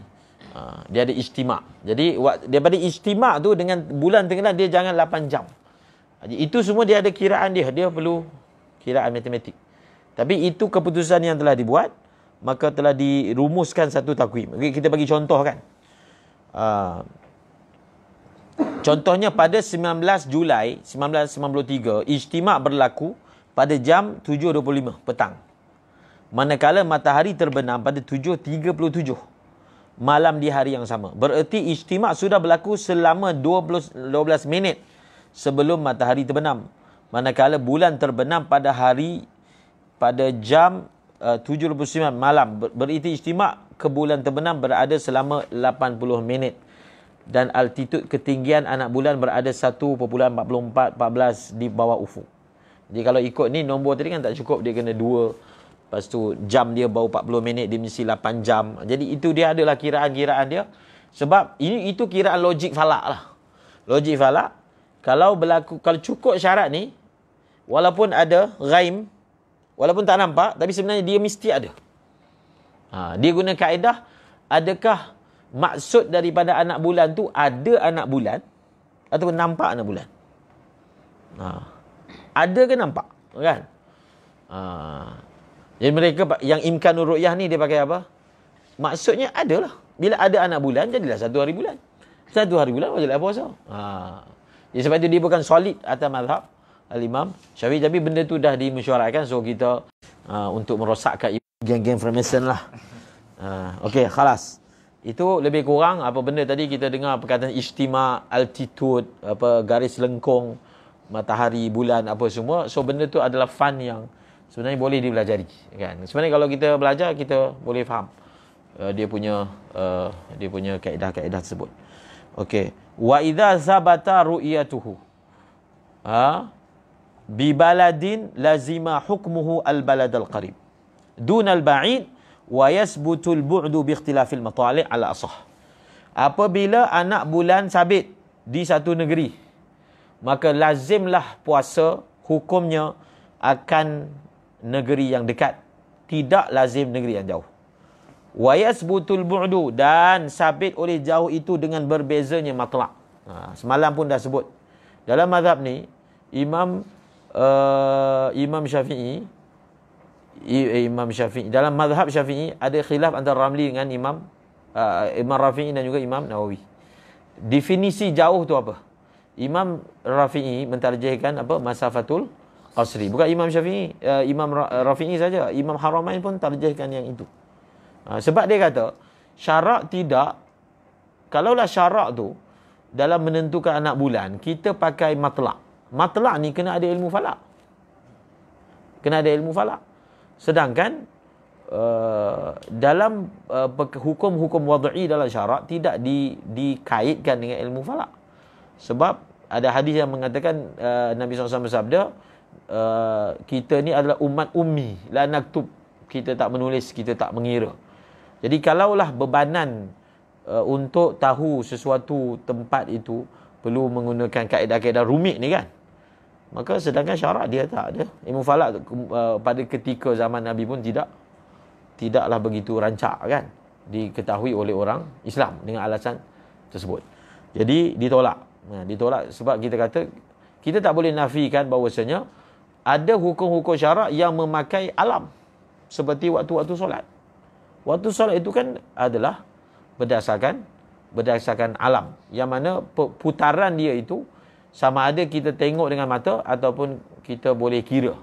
Speaker 1: Uh, dia ada istimak. Jadi wak, daripada istimak tu dengan bulan tenggelam dia jangan 8 jam. Jadi itu semua dia ada kiraan dia. Dia perlu kiraan matematik. Tapi itu keputusan yang telah dibuat. Maka telah dirumuskan satu takwim. Okay, kita bagi contoh kan. Uh, contohnya pada 19 Julai 1993, ijtima' berlaku pada jam 7.25 petang. Manakala matahari terbenam pada 7.37 malam di hari yang sama. Bererti ijtima' sudah berlaku selama 12, 12 minit sebelum matahari terbenam. Manakala bulan terbenam pada hari pada jam eh, uh, 7.59 malam. Ber- Berarti istimak ke bulan terbenam berada selama 80 minit. Dan altitud ketinggian anak bulan berada 1.44.14 di bawah ufuk. Jadi kalau ikut ni nombor tadi kan tak cukup. Dia kena 2. Lepas tu jam dia baru 40 minit. Dia mesti 8 jam. Jadi itu dia adalah kiraan-kiraan dia. Sebab ini itu kiraan logik falak lah. Logik falak kalau berlaku kalau cukup syarat ni walaupun ada ghaim walaupun tak nampak tapi sebenarnya dia mesti ada ha dia guna kaedah adakah maksud daripada anak bulan tu ada anak bulan ataupun nampak anak bulan ha ada ke nampak kan ha jadi mereka yang imkan ru'yah ni dia pakai apa maksudnya adalah bila ada anak bulan jadilah satu hari bulan satu hari bulan wajiblah puasa ha Ya, sebab itu dia bukan solid atas mazhab al-imam Syafi'i. Tapi benda tu dah dimesyuarakan. So, kita uh, untuk merosakkan geng-geng Freemason lah. Uh, ah, okay, khalas. Itu lebih kurang apa benda tadi kita dengar perkataan istima, altitude, apa garis lengkung, matahari, bulan, apa semua. So, benda tu adalah fun yang sebenarnya boleh dipelajari. Kan? Sebenarnya kalau kita belajar, kita boleh faham. Uh, dia punya uh, dia punya kaedah-kaedah tersebut. Okay wa idza zabata ru'yatuhu ha bi baladin lazima hukmuhu al balad al qarib dun al ba'id wa yasbutu al bu'du bi al matali' ala asah apabila anak bulan sabit di satu negeri maka lazimlah puasa hukumnya akan negeri yang dekat tidak lazim negeri yang jauh Wayas butul bu'du dan sabit oleh jauh itu dengan berbezanya matlak. Ha, semalam pun dah sebut. Dalam mazhab ni, Imam uh, Imam Syafi'i eh, Imam Syafi'i dalam mazhab Syafi'i ada khilaf antara Ramli dengan Imam uh, Imam Rafi'i dan juga Imam Nawawi. Definisi jauh tu apa? Imam Rafi'i mentarjihkan apa? Masafatul qasri. Bukan Imam Syafi'i, uh, Imam Rafi'i saja. Imam Haramain pun tarjihkan yang itu. Ha, sebab dia kata syarak tidak kalaulah syarak tu dalam menentukan anak bulan kita pakai matlaq. Matlaq ni kena ada ilmu falak. Kena ada ilmu falak. Sedangkan uh, dalam uh, hukum-hukum wadui dalam syarak tidak di, dikaitkan dengan ilmu falak. Sebab ada hadis yang mengatakan uh, Nabi SAW bersabda uh, kita ni adalah umat ummi la naktub kita tak menulis kita tak mengira. Jadi kalaulah bebanan uh, untuk tahu sesuatu tempat itu perlu menggunakan kaedah-kaedah rumit ni kan. Maka sedangkan syarak dia tak ada. Ilmu falak uh, pada ketika zaman Nabi pun tidak tidaklah begitu rancak kan diketahui oleh orang Islam dengan alasan tersebut. Jadi ditolak. Nah, ha, ditolak sebab kita kata kita tak boleh nafikan bahawasanya ada hukum-hukum syarak yang memakai alam seperti waktu-waktu solat. Waktu solat itu kan adalah berdasarkan berdasarkan alam yang mana putaran dia itu sama ada kita tengok dengan mata ataupun kita boleh kira.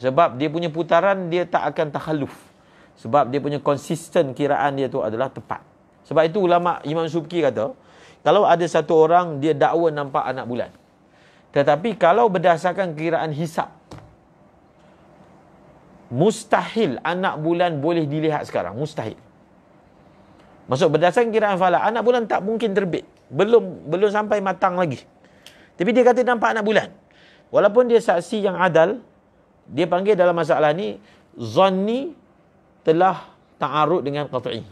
Speaker 1: Sebab dia punya putaran dia tak akan takhaluf. Sebab dia punya konsisten kiraan dia tu adalah tepat. Sebab itu ulama Imam Subki kata, kalau ada satu orang dia dakwa nampak anak bulan. Tetapi kalau berdasarkan kiraan hisap, mustahil anak bulan boleh dilihat sekarang. Mustahil. Maksud berdasarkan kiraan falak, anak bulan tak mungkin terbit. Belum belum sampai matang lagi. Tapi dia kata nampak anak bulan. Walaupun dia saksi yang adal, dia panggil dalam masalah ni, zonni telah ta'arud dengan qat'i.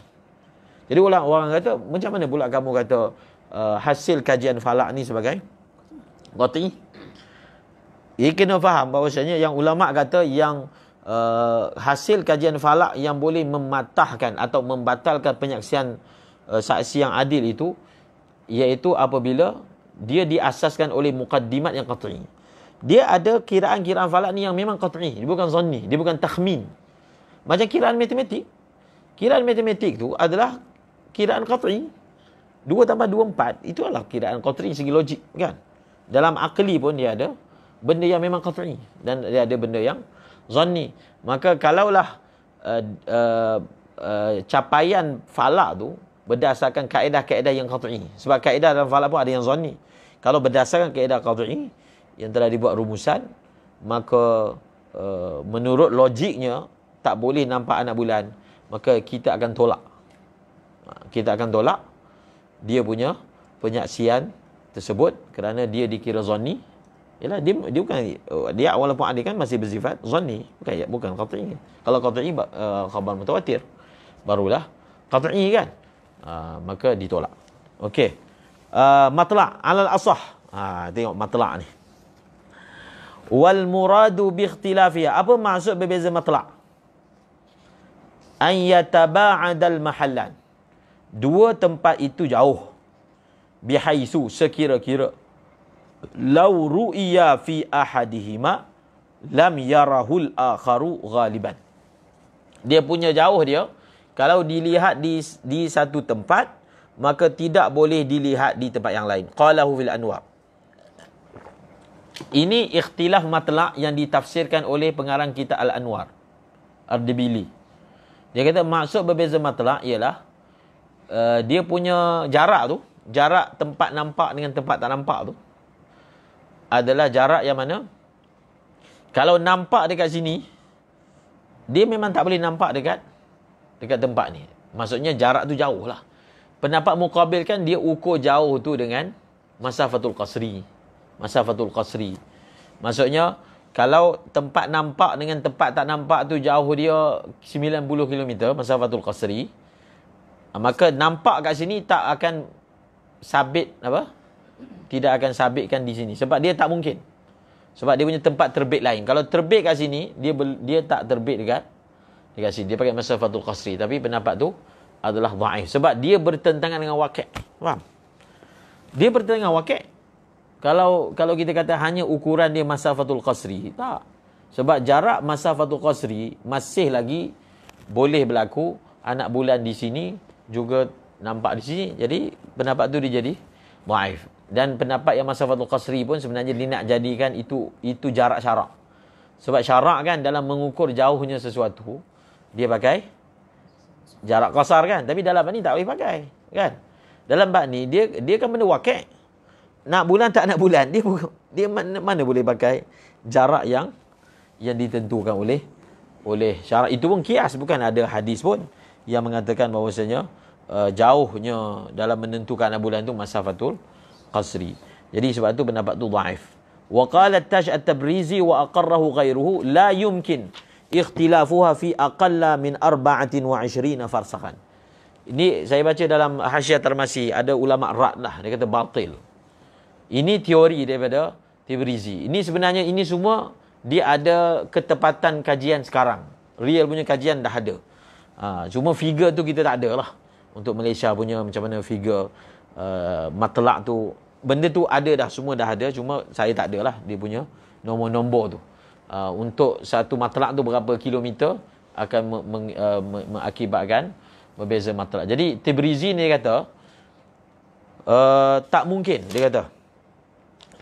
Speaker 1: Jadi orang, orang kata, macam mana pula kamu kata uh, hasil kajian falak ni sebagai qat'i? Ia faham bahawasanya yang ulama' kata yang uh, hasil kajian falak yang boleh mematahkan atau membatalkan penyaksian uh, saksi yang adil itu iaitu apabila dia diasaskan oleh mukaddimat yang qat'i. Dia ada kiraan-kiraan falak ni yang memang qat'i, dia bukan zanni, dia bukan takhmin. Macam kiraan matematik. Kiraan matematik tu adalah kiraan qat'i. 2 tambah 2 4 itu adalah kiraan qat'i segi logik kan? Dalam akli pun dia ada benda yang memang qat'i dan dia ada benda yang zanni maka kalaulah uh, uh, uh, capaian falak tu berdasarkan kaedah-kaedah yang qat'i sebab kaedah dalam falak pun ada yang zanni kalau berdasarkan kaedah qat'i yang telah dibuat rumusan maka uh, menurut logiknya tak boleh nampak anak bulan maka kita akan tolak ha, kita akan tolak dia punya penyaksian tersebut kerana dia dikira zanni Yalah, dia, dia bukan oh, dia walaupun ada kan masih bersifat zanni, bukan ya, bukan qat'i. Kalau qat'i uh, khabar mutawatir barulah qat'i kan. Uh, maka ditolak. Okey. Uh, ah, matla' alal asah. Uh, tengok matla' ni. Wal muradu bi ikhtilafiha. Apa maksud berbeza matla'? An yataba'adal mahallan. Dua tempat itu jauh. Bihaisu sekira-kira law ru'iya fi ahadihima lam yarahul akharu ghaliban. Dia punya jauh dia. Kalau dilihat di di satu tempat, maka tidak boleh dilihat di tempat yang lain. Qalahu fil anwar. Ini ikhtilaf matla' yang ditafsirkan oleh pengarang kita Al-Anwar. Ardibili. Dia kata maksud berbeza matla' ialah uh, dia punya jarak tu, jarak tempat nampak dengan tempat tak nampak tu adalah jarak yang mana kalau nampak dekat sini dia memang tak boleh nampak dekat dekat tempat ni. Maksudnya jarak tu jauh lah. Pendapat mukabil kan dia ukur jauh tu dengan masafatul qasri. Masafatul qasri. Maksudnya kalau tempat nampak dengan tempat tak nampak tu jauh dia 90 km masafatul qasri. Maka nampak kat sini tak akan sabit apa? tidak akan sabitkan di sini sebab dia tak mungkin sebab dia punya tempat terbit lain kalau terbit kat sini dia dia tak terbit dekat dekat sini dia pakai masafatul qasri tapi pendapat tu adalah dhaif sebab dia bertentangan dengan waqi' faham dia bertentangan dengan waqi' kalau kalau kita kata hanya ukuran dia masafatul qasri tak sebab jarak masafatul qasri masih lagi boleh berlaku anak bulan di sini juga nampak di sini jadi pendapat tu dia jadi dhaif dan pendapat yang masa Fathul Qasri pun sebenarnya dia nak jadikan itu itu jarak syarak. Sebab syarak kan dalam mengukur jauhnya sesuatu, dia pakai jarak kasar kan. Tapi dalam ni tak boleh pakai. Kan? Dalam bak ni, dia dia kan benda wakil. Nak bulan tak nak bulan. Dia dia mana, mana boleh pakai jarak yang yang ditentukan oleh oleh syarak. Itu pun kias. Bukan ada hadis pun yang mengatakan bahawasanya uh, jauhnya dalam menentukan anak bulan tu masa Fathul qasri. Jadi sebab itu pendapat tu dhaif. Wa qala Taj At-Tabrizi wa aqarrahu ghayruhu la yumkin ikhtilafuha fi aqalla min 24 farsakhan. Ini saya baca dalam Hasyiah Termasi ada ulama rad lah dia kata batil. Ini teori daripada Tabrizi. Ini sebenarnya ini semua dia ada ketepatan kajian sekarang. Real punya kajian dah ada. Ha, cuma figure tu kita tak ada lah. Untuk Malaysia punya macam mana figure. Eh, matlak tu benda tu ada dah semua dah ada cuma saya tak ada lah dia punya nombor-nombor tu uh, untuk satu matlak tu berapa kilometer akan meng, eh, meng, uh, mengakibatkan berbeza matlak jadi Tibrizi ni kata uh, tak mungkin dia kata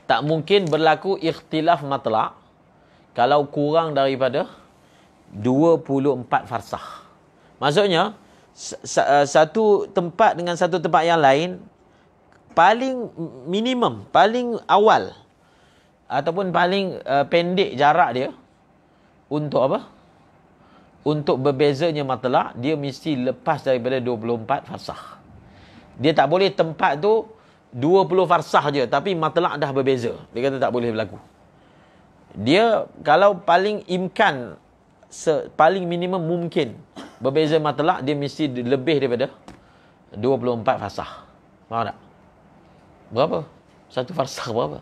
Speaker 1: tak mungkin berlaku ikhtilaf matlak kalau kurang daripada 24 farsah maksudnya satu tempat dengan satu tempat yang lain paling minimum, paling awal ataupun paling uh, pendek jarak dia untuk apa? Untuk berbezanya matlaq, dia mesti lepas daripada 24 farsah. Dia tak boleh tempat tu 20 farsah je tapi matlaq dah berbeza. Dia kata tak boleh berlaku. Dia kalau paling imkan se paling minimum mungkin berbeza matlaq dia mesti lebih daripada 24 fasah. Faham tak? Berapa? Satu farsah berapa?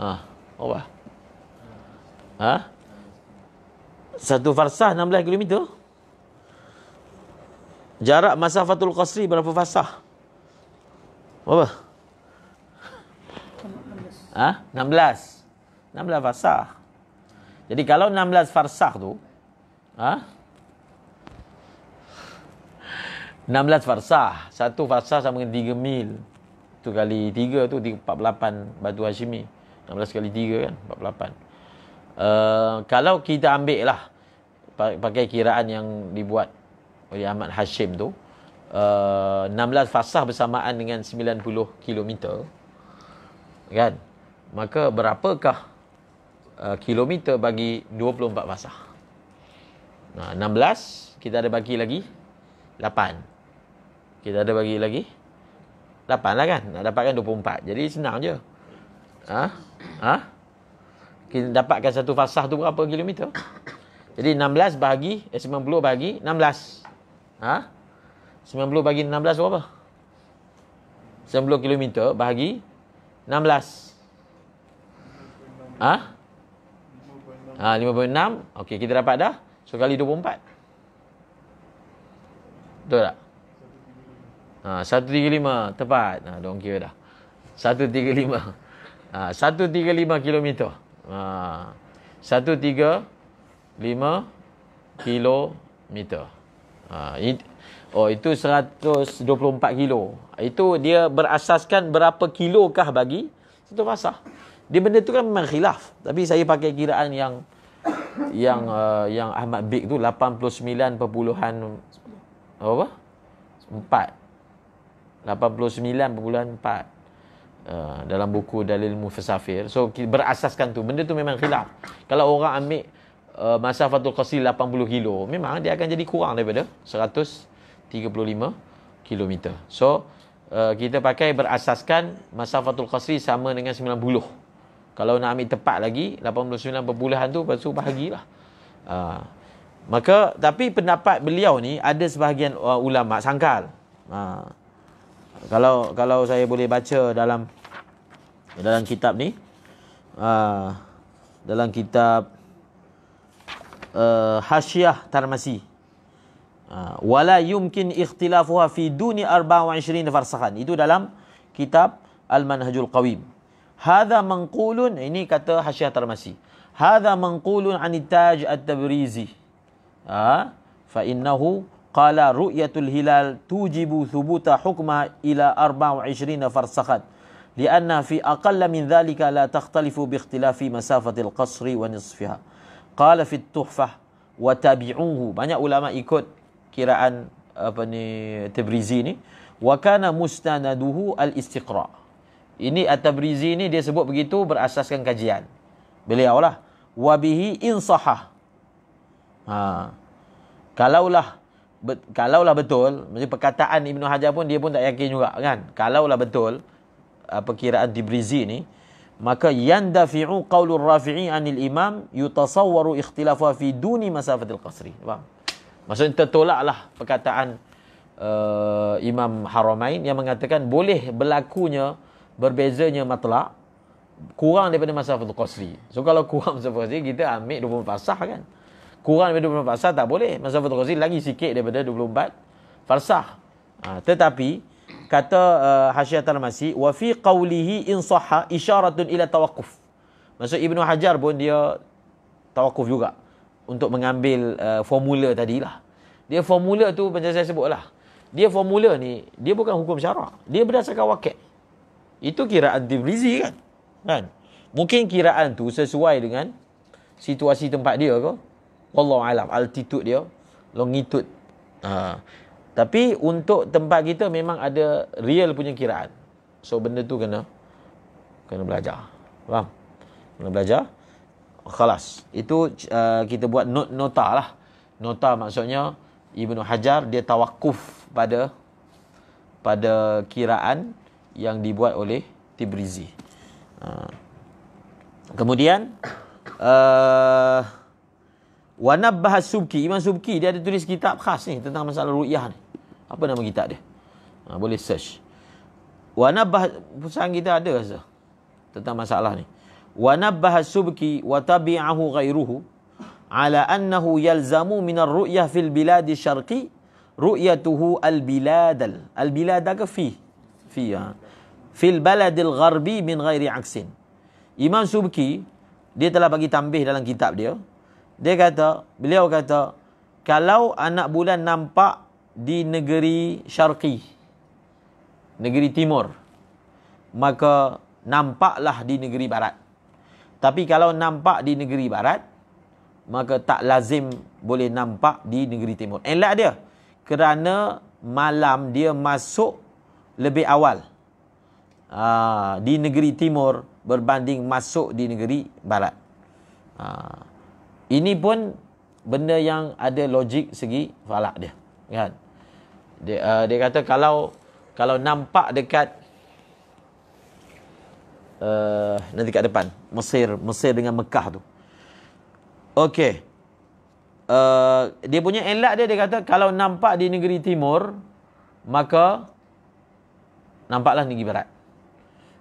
Speaker 1: Ha, apa? Ha? Satu farsah 16 km. Jarak masafatul qasri berapa farsah? Berapa? Ha? 16. 16 farsah. Jadi kalau 16 farsah tu, ha? 16 farsah. Satu farsah sama dengan 3 mil. 1 kali tiga tu 48 batu Hashimi. 16 kali tiga kan 48. Uh, eh, kalau kita ambil lah pakai kiraan yang dibuat oleh Ahmad Hashim tu uh, eh, 16 fasah bersamaan dengan 90 kilometer kan maka berapakah uh, kilometer bagi 24 fasah nah 16 kita ada bagi lagi 8 kita ada bagi lagi 8 8 lah kan. Nak dapatkan 24. Jadi senang je. Ha? Ha? Kita dapatkan satu fasah tu berapa kilometer? Jadi 16 bahagi, eh 90 bahagi 16. Ha? 90 bahagi 16 berapa? 90 kilometer bahagi 16. Ha? Ha, 5.6. Okay, kita dapat dah. So, kali 24. Betul tak? Ha, satu tiga lima tepat. Ha, don't care dah. Satu tiga lima. Ha, satu tiga lima kilometer. Ha, satu tiga lima kilometer. Oh itu seratus dua puluh empat kilo. Itu dia berasaskan berapa kilokah bagi satu fasa. Dia benda tu kan memang khilaf. Tapi saya pakai kiraan yang yang uh, yang Ahmad Big tu 89.10 apa? 4. 89.4 uh, eh, dalam buku Dalil Mufassafir. So berasaskan tu, benda tu memang khilaf. Kalau orang ambil uh, eh, masa Fatul Qasir 80 kilo, memang dia akan jadi kurang daripada 135 kilometer. So uh, kita pakai berasaskan masa Fatul Qasir sama dengan 90. Kalau nak ambil tepat lagi, 89 perpuluhan tu, lepas tu bahagilah. Uh, maka, tapi pendapat beliau ni, ada sebahagian uh, ulama sangkal. Uh, kalau kalau saya boleh baca dalam dalam kitab ni uh, dalam kitab uh, Hasyiah Tarmasi uh, wala yumkin ikhtilafuha fi duni 24 farsakhan itu dalam kitab Al Manhajul Qawim hadha manqulun ini kata Hasyiah Tarmasi hadha manqulun an Taj At-Tabrizi uh, fa innahu Qala ru'yatul hilal tujibu thubuta hukma ila 24 farsakhat. Lianna fi aqalla min dhalika la takhtalifu bi ikhtilafi masafati al-qasri wa nisfiha. Qala fi tuhfah wa tabi'uhu. Banyak ulama ikut kiraan apa ni Tabrizi ni. Wa kana mustanaduhu al-istiqra. Ini At-Tabrizi ni dia sebut begitu berasaskan kajian. Beliau lah. Wa bihi insahah. Ha. Kalaulah be, kalaulah betul, macam perkataan Ibnu Hajar pun dia pun tak yakin juga kan. Kalaulah betul apa uh, kiraan Tibrizi ni, maka yandafi'u qawlu rafi'i anil imam yutasawwaru ikhtilafa fi duni masafatil qasri. Faham? Maksudnya tertolaklah perkataan uh, Imam Haramain yang mengatakan boleh berlakunya berbezanya matlaq kurang daripada masafatul qasri. So kalau kurang masafatul qasri kita ambil 24 pasah kan kurang daripada 24 farsah tak boleh. Masa Masafatul Qasir lagi sikit daripada 24 farsah. Ha, tetapi kata uh, Hasyiah Tarmasi wa fi qawlihi in sahha isyaratun ila tawaqquf. Masa Ibnu Hajar pun dia tawaqquf juga untuk mengambil uh, formula tadilah. Dia formula tu macam saya sebutlah. Dia formula ni dia bukan hukum syarak. Dia berdasarkan wakil. Itu kiraan Tibrizi kan? Kan? Mungkin kiraan tu sesuai dengan situasi tempat dia ke? Wallahu alam altitude dia longitude. Ha. Tapi untuk tempat kita memang ada real punya kiraan. So benda tu kena kena belajar. Faham? Kena belajar. Khalas. Itu uh, kita buat note nota lah. Nota maksudnya Ibnu Hajar dia tawakuf pada pada kiraan yang dibuat oleh Tibrizi. Uh. Kemudian uh, Wanabbah Subki, Imam Subki dia ada tulis kitab khas ni tentang masalah ru'yah ni. Apa nama kitab dia? Ha, boleh search. Wanabbah pusang kita ada rasa tentang masalah ni. Wanabbah Subki wa tabi'ahu ghairuhu ala annahu yalzamu min ar-ru'yah fil bilad syarqi ru'yatuhu al bilad Al-bilad ke fi? Fi ya. Fil balad al-gharbi min ghairi aksin. Imam Subki dia telah bagi tambih dalam kitab dia dia kata, beliau kata, kalau anak bulan nampak di negeri syarqi, negeri timur, maka nampaklah di negeri barat. Tapi kalau nampak di negeri barat, maka tak lazim boleh nampak di negeri timur. Elak dia. Kerana malam dia masuk lebih awal ah, di negeri timur berbanding masuk di negeri barat. Ah. Ini pun benda yang ada logik segi falak dia. Kan? Dia, uh, dia kata kalau kalau nampak dekat uh, nanti kat depan Mesir Mesir dengan Mekah tu. Okey. Uh, dia punya elak dia dia kata kalau nampak di negeri timur maka nampaklah negeri barat.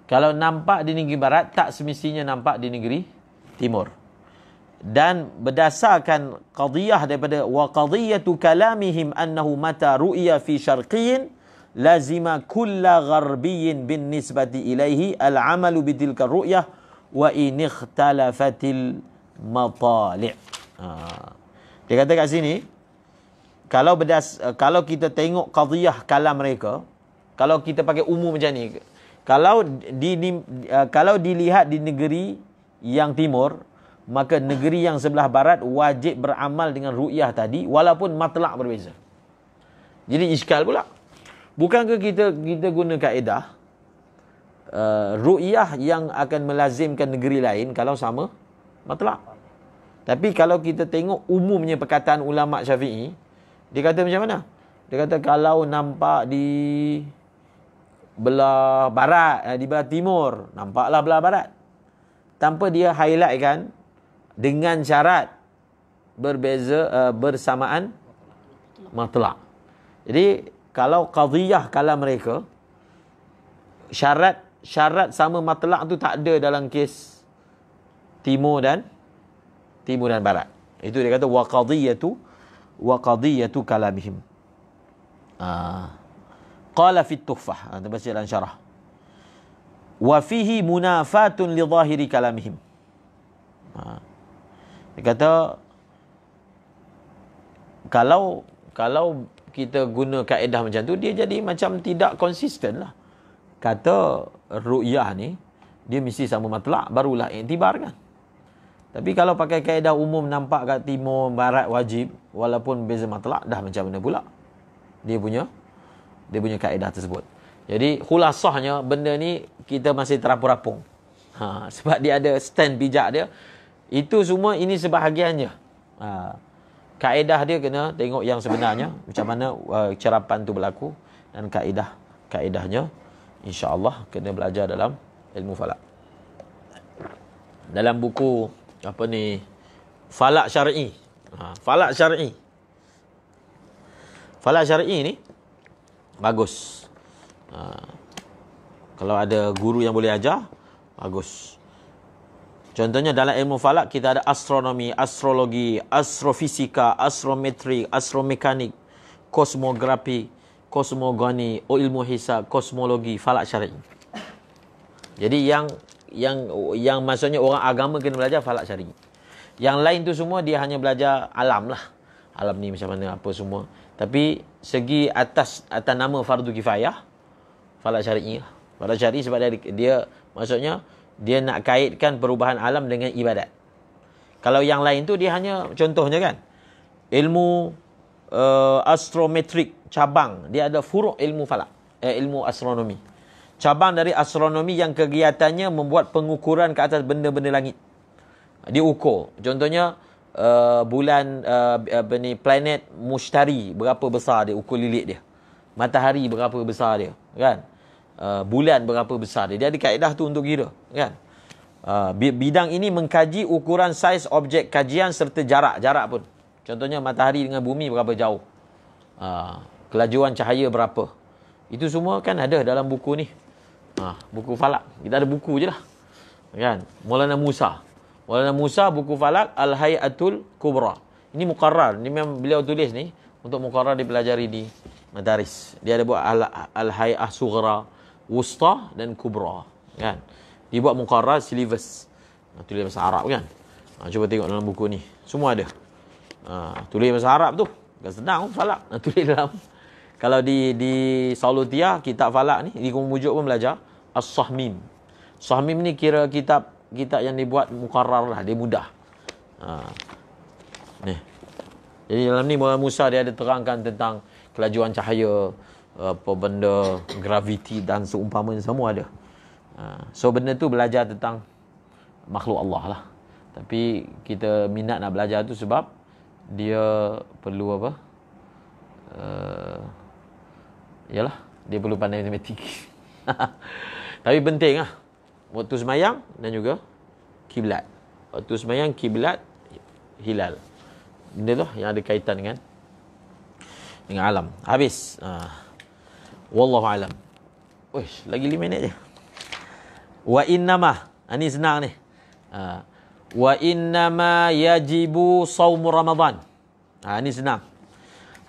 Speaker 1: Kalau nampak di negeri barat tak semestinya nampak di negeri timur dan berdasarkan qadiyah daripada wa qadiyatu kalamihim annahu mata ru'ya fi syarqiyyin lazima kullu gharbiyyin bin nisbati ilaihi al amalu ru'yah wa in ikhtalafatil matali' ha. dia kata kat sini kalau berdas kalau kita tengok qadiyah kalam mereka kalau kita pakai umum macam ni kalau di, di kalau dilihat di negeri yang timur maka negeri yang sebelah barat wajib beramal dengan ru'yah tadi walaupun matlak berbeza. Jadi iskal pula. Bukankah kita kita guna kaedah uh, ru'yah yang akan melazimkan negeri lain kalau sama matlak. Tapi kalau kita tengok umumnya perkataan ulama Syafi'i, dia kata macam mana? Dia kata kalau nampak di belah barat, eh, di belah timur, nampaklah belah barat. Tanpa dia highlight kan, dengan syarat berbeza uh, bersamaan matla. Jadi kalau qadhiyah kalam mereka syarat syarat sama matla tu tak ada dalam kes timur dan timur dan barat. Itu dia kata wa qadhiyatu wa qadhiyatu kalamihim. Ah. Qala fi tuhfah. Ada ah, baca dalam syarah. Wa fihi munafatun li zahiri kalamihim. Ah. Dia kata kalau kalau kita guna kaedah macam tu dia jadi macam tidak konsisten lah. Kata ru'yah ni dia mesti sama matlak barulah intibar kan. Tapi kalau pakai kaedah umum nampak kat timur barat wajib walaupun beza matlak dah macam mana pula. Dia punya dia punya kaedah tersebut. Jadi khulasahnya benda ni kita masih terapung-rapung. Ha, sebab dia ada stand bijak dia. Itu semua ini sebahagiannya. Ha. Kaedah dia kena tengok yang sebenarnya. macam mana uh, cerapan tu berlaku. Dan kaedah. Kaedahnya. InsyaAllah kena belajar dalam ilmu falak. Dalam buku. Apa ni. Falak syari'i. Ha. Falak syari'i. Falak syari'i ni. Bagus. Ha. Kalau ada guru yang boleh ajar. Bagus. Bagus. Contohnya dalam ilmu falak kita ada astronomi, astrologi, astrofisika, astrometri, astromekanik, kosmografi, kosmogoni, oh, ilmu hisab, kosmologi, falak syar'i. Jadi yang yang yang maksudnya orang agama kena belajar falak syar'i. Yang lain tu semua dia hanya belajar alam lah. Alam ni macam mana apa semua. Tapi segi atas atas nama fardu kifayah falak syar'i lah. Falak syar'i sebab dia, dia maksudnya dia nak kaitkan perubahan alam dengan ibadat. Kalau yang lain tu dia hanya contohnya kan. Ilmu uh, eh, astrometrik cabang, dia ada furuk ilmu falak, eh, ilmu astronomi. Cabang dari astronomi yang kegiatannya membuat pengukuran ke atas benda-benda langit. Dia ukur. Contohnya uh, bulan uh, ni planet mustari berapa besar dia ukur lilit dia. Matahari berapa besar dia, kan? Uh, bulan berapa besar dia. Dia ada kaedah tu untuk kira, kan? Uh, bidang ini mengkaji ukuran saiz objek kajian serta jarak. Jarak pun. Contohnya matahari dengan bumi berapa jauh. Uh, kelajuan cahaya berapa. Itu semua kan ada dalam buku ni. Uh, buku falak. Kita ada buku je lah. Kan? Maulana Musa. Maulana Musa buku falak Al-Hayatul Kubra. Ini mukarrar. Ini memang beliau tulis ni. Untuk mukarrar dipelajari di Madaris. Dia ada buat Al-Hayah Sughra. Al- al- wusta dan kubra kan dia buat muqarra silivus ha, tulis bahasa Arab kan ha, cuba tengok dalam buku ni semua ada ha, tulis bahasa Arab tu Bukan senang falak ha, tulis dalam kalau di di Salutia kitab falak ni di Kumujuk pun belajar As-Sahmim Sahmim ni kira kitab kitab yang dibuat muqarrar lah dia mudah ha. ni jadi dalam ni Musa dia ada terangkan tentang kelajuan cahaya apa benda graviti dan seumpamanya semua ada. Ha, so benda tu belajar tentang makhluk Allah lah. Tapi kita minat nak belajar tu sebab dia perlu apa? Uh, yalah, dia perlu pandai matematik. Tapi penting lah. Waktu semayang dan juga kiblat. Waktu semayang kiblat hilal. Benda tu yang ada kaitan dengan dengan alam. Habis. Uh. Wallahu alam. Wesh, lagi lima minit je. Wa innama. Ini ha, senang ni. Ha. Wa innama yajibu saum Ramadan. Ha, ini senang.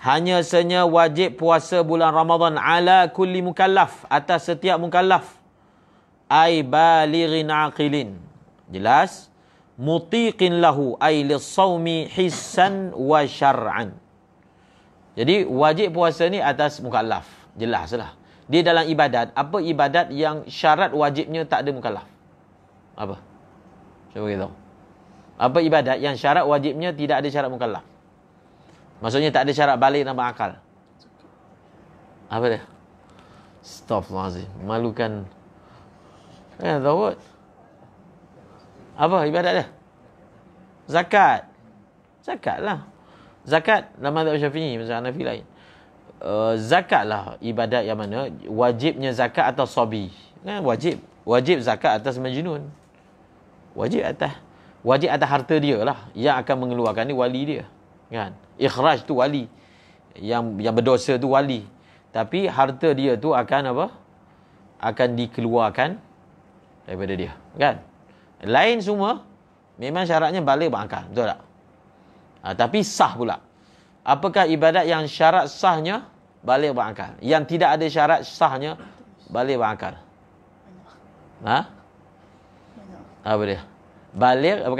Speaker 1: Hanya senya wajib puasa bulan Ramadan ala kulli mukallaf atas setiap mukallaf. Ai balighin aqilin. Jelas? Mutiqin lahu ai lisawmi hissan wa syar'an. Jadi wajib puasa ni atas mukallaf jelaslah. Dia dalam ibadat, apa ibadat yang syarat wajibnya tak ada mukallaf? Apa? Cuba kita Apa ibadat yang syarat wajibnya tidak ada syarat mukallaf? Maksudnya tak ada syarat balik nama akal. Apa dia? Stop lah Malukan. Eh, Dawud. Apa ibadat dia? Zakat. Zakat lah. Zakat dalam tak Syafi'i, mazhab Hanafi lain uh, zakat lah ibadat yang mana wajibnya zakat atas sobi. Kan? Wajib. Wajib zakat atas majnun. Wajib atas. Wajib atas harta dia lah. Yang akan mengeluarkan ni wali dia. Kan? Ikhraj tu wali. Yang yang berdosa tu wali. Tapi harta dia tu akan apa? Akan dikeluarkan daripada dia. Kan? Lain semua, memang syaratnya balik berangkat. Betul tak? Ha, tapi sah pula. Apakah ibadat yang syarat sahnya balik berakal. Yang tidak ada syarat sahnya balik berakal. Ha? Apa dia? Balik eh, apa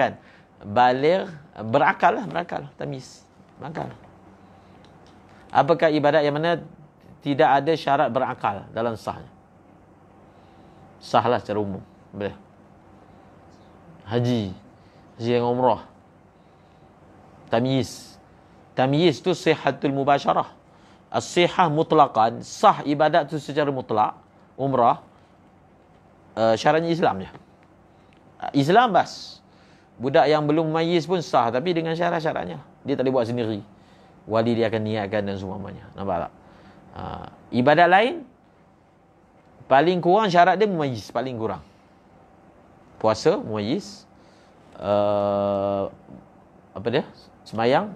Speaker 1: Balik berakal lah, berakal, tamis. Berakal. Apakah ibadat yang mana tidak ada syarat berakal dalam sahnya? Sahlah secara umum. Boleh. Haji. Haji yang umrah. Tamis. Tamis tu sihatul mubasyarah as-sihah mutlaqan sah ibadat tu secara mutlak umrah uh, syaratnya Islam je. Ah, Islam bas. Budak yang belum mayis pun sah tapi dengan syarat-syaratnya. Dia tak boleh buat sendiri. Wali dia akan niatkan dan semua semuanya. Nampak tak? Uh, ibadat lain paling kurang syarat dia mayis paling kurang. Puasa mayis uh, eh, apa dia? Semayang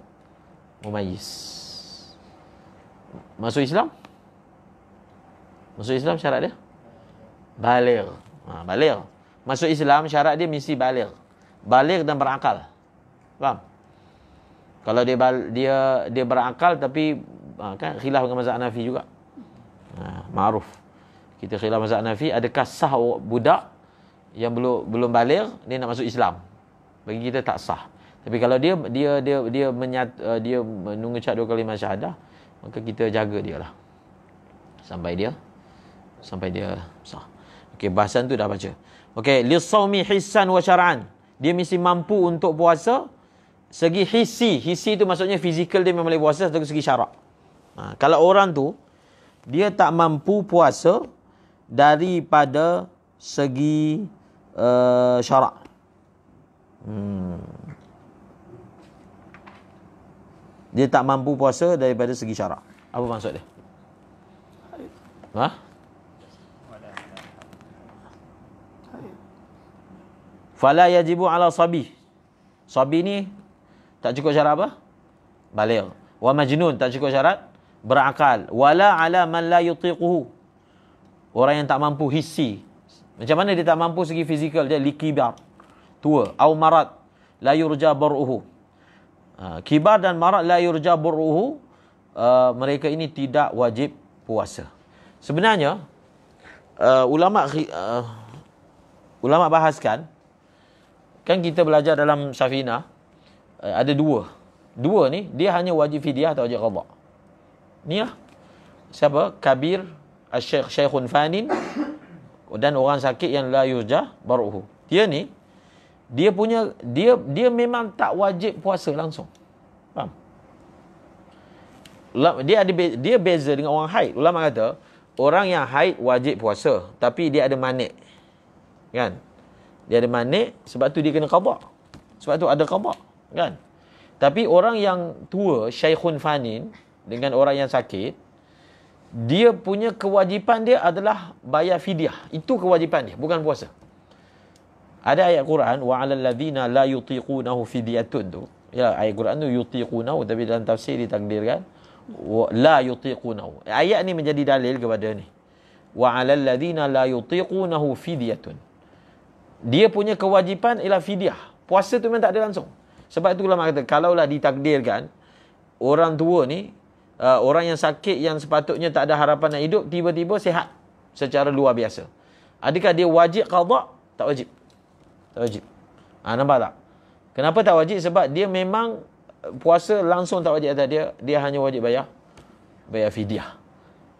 Speaker 1: mayis masuk Islam? Masuk Islam syarat dia? Balir. Ha, balir. Masuk Islam syarat dia mesti balir. Balir dan berakal. Faham? Kalau dia bal, dia dia berakal tapi ha, kan khilaf dengan mazhab Hanafi juga. Ha, maruf. Kita khilaf mazhab Hanafi adakah sah budak yang belum belum balir dia nak masuk Islam? Bagi kita tak sah. Tapi kalau dia dia dia dia menyat, dia menunggu mengucap dua kali syahadah, maka kita jaga dia lah sampai dia sampai dia sah. okey bahasan tu dah baca okey li saumi hisan wa syar'an dia mesti mampu untuk puasa segi hisi hisi tu maksudnya fizikal dia memang boleh puasa tapi segi syarak ha, kalau orang tu dia tak mampu puasa daripada segi uh, syarak hmm dia tak mampu puasa daripada segi syarak. Apa maksud dia? Ha? Fala yajibu ala sabi. Sabi ni tak cukup syarat apa? Baligh. Wa majnun tak cukup syarat berakal. Wala ala man la yutiquhu. Orang yang tak mampu hissi. Macam mana dia tak mampu segi fizikal dia likibar. Tua, au marat, la yurja baruhu. Ah, kibar dan marak la yurja buruhu uh, ah, mereka ini tidak wajib puasa. Sebenarnya uh, ulama uh, ulama bahaskan kan kita belajar dalam safina uh, ada dua. Dua ni dia hanya wajib fidyah atau wajib qada. Ni lah. Siapa? Kabir asy-syekh Syekhun Fanin dan orang sakit yang la yurja baruhu. Dia ni dia punya dia dia memang tak wajib puasa langsung. Faham? Dia ada dia beza dengan orang haid. Ulama kata orang yang haid wajib puasa tapi dia ada manik. Kan? Dia ada manik sebab tu dia kena qada. Sebab tu ada qada, kan? Tapi orang yang tua, syaikhun fanin dengan orang yang sakit dia punya kewajipan dia adalah bayar fidyah. Itu kewajipan dia, bukan puasa. Ada ayat Quran wa 'alal ladzina la yutiqunahu fidyatun tu. Ya, ayat Quran tu yutiqunahu tapi dalam tafsir ditakdirkan wa la yutiqunahu. Ayat ni menjadi dalil kepada ni. Wa 'alal ladzina la yutiqunahu fidyatun. Dia punya kewajipan ialah fidyah. Puasa tu memang tak ada langsung. Sebab itulah mak kata kalaulah ditakdirkan orang tua ni uh, orang yang sakit yang sepatutnya tak ada harapan nak hidup tiba-tiba sihat secara luar biasa. Adakah dia wajib qada? Tak wajib. Tak wajib. Ha, nampak tak? Kenapa tak wajib? Sebab dia memang eh, puasa langsung tak wajib atas dia. Dia hanya wajib bayar. Bayar fidyah.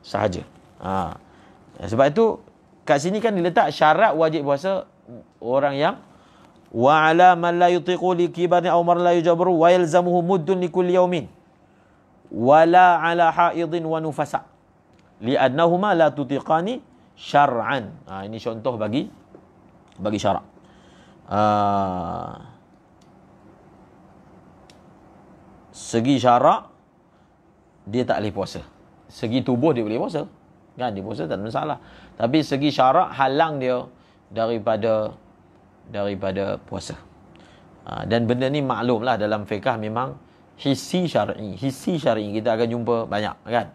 Speaker 1: Sahaja. Ha. Eh, sebab itu, kat sini kan diletak syarat wajib puasa orang yang wa ala man la yutiqu li kibani aw mar la yujabru wa yalzamuhu muddun li kulli yawmin wa la ala haidin wa nufasa la tutiqani syar'an ha, ini contoh bagi bagi syarak Ah. segi syarak dia tak boleh puasa. Segi tubuh dia boleh puasa. Kan dia puasa tak ada masalah. Tapi segi syarak halang dia daripada daripada puasa. Ha, dan benda ni maklumlah dalam fiqah memang hissi syar'i. Hissi syar'i kita akan jumpa banyak kan.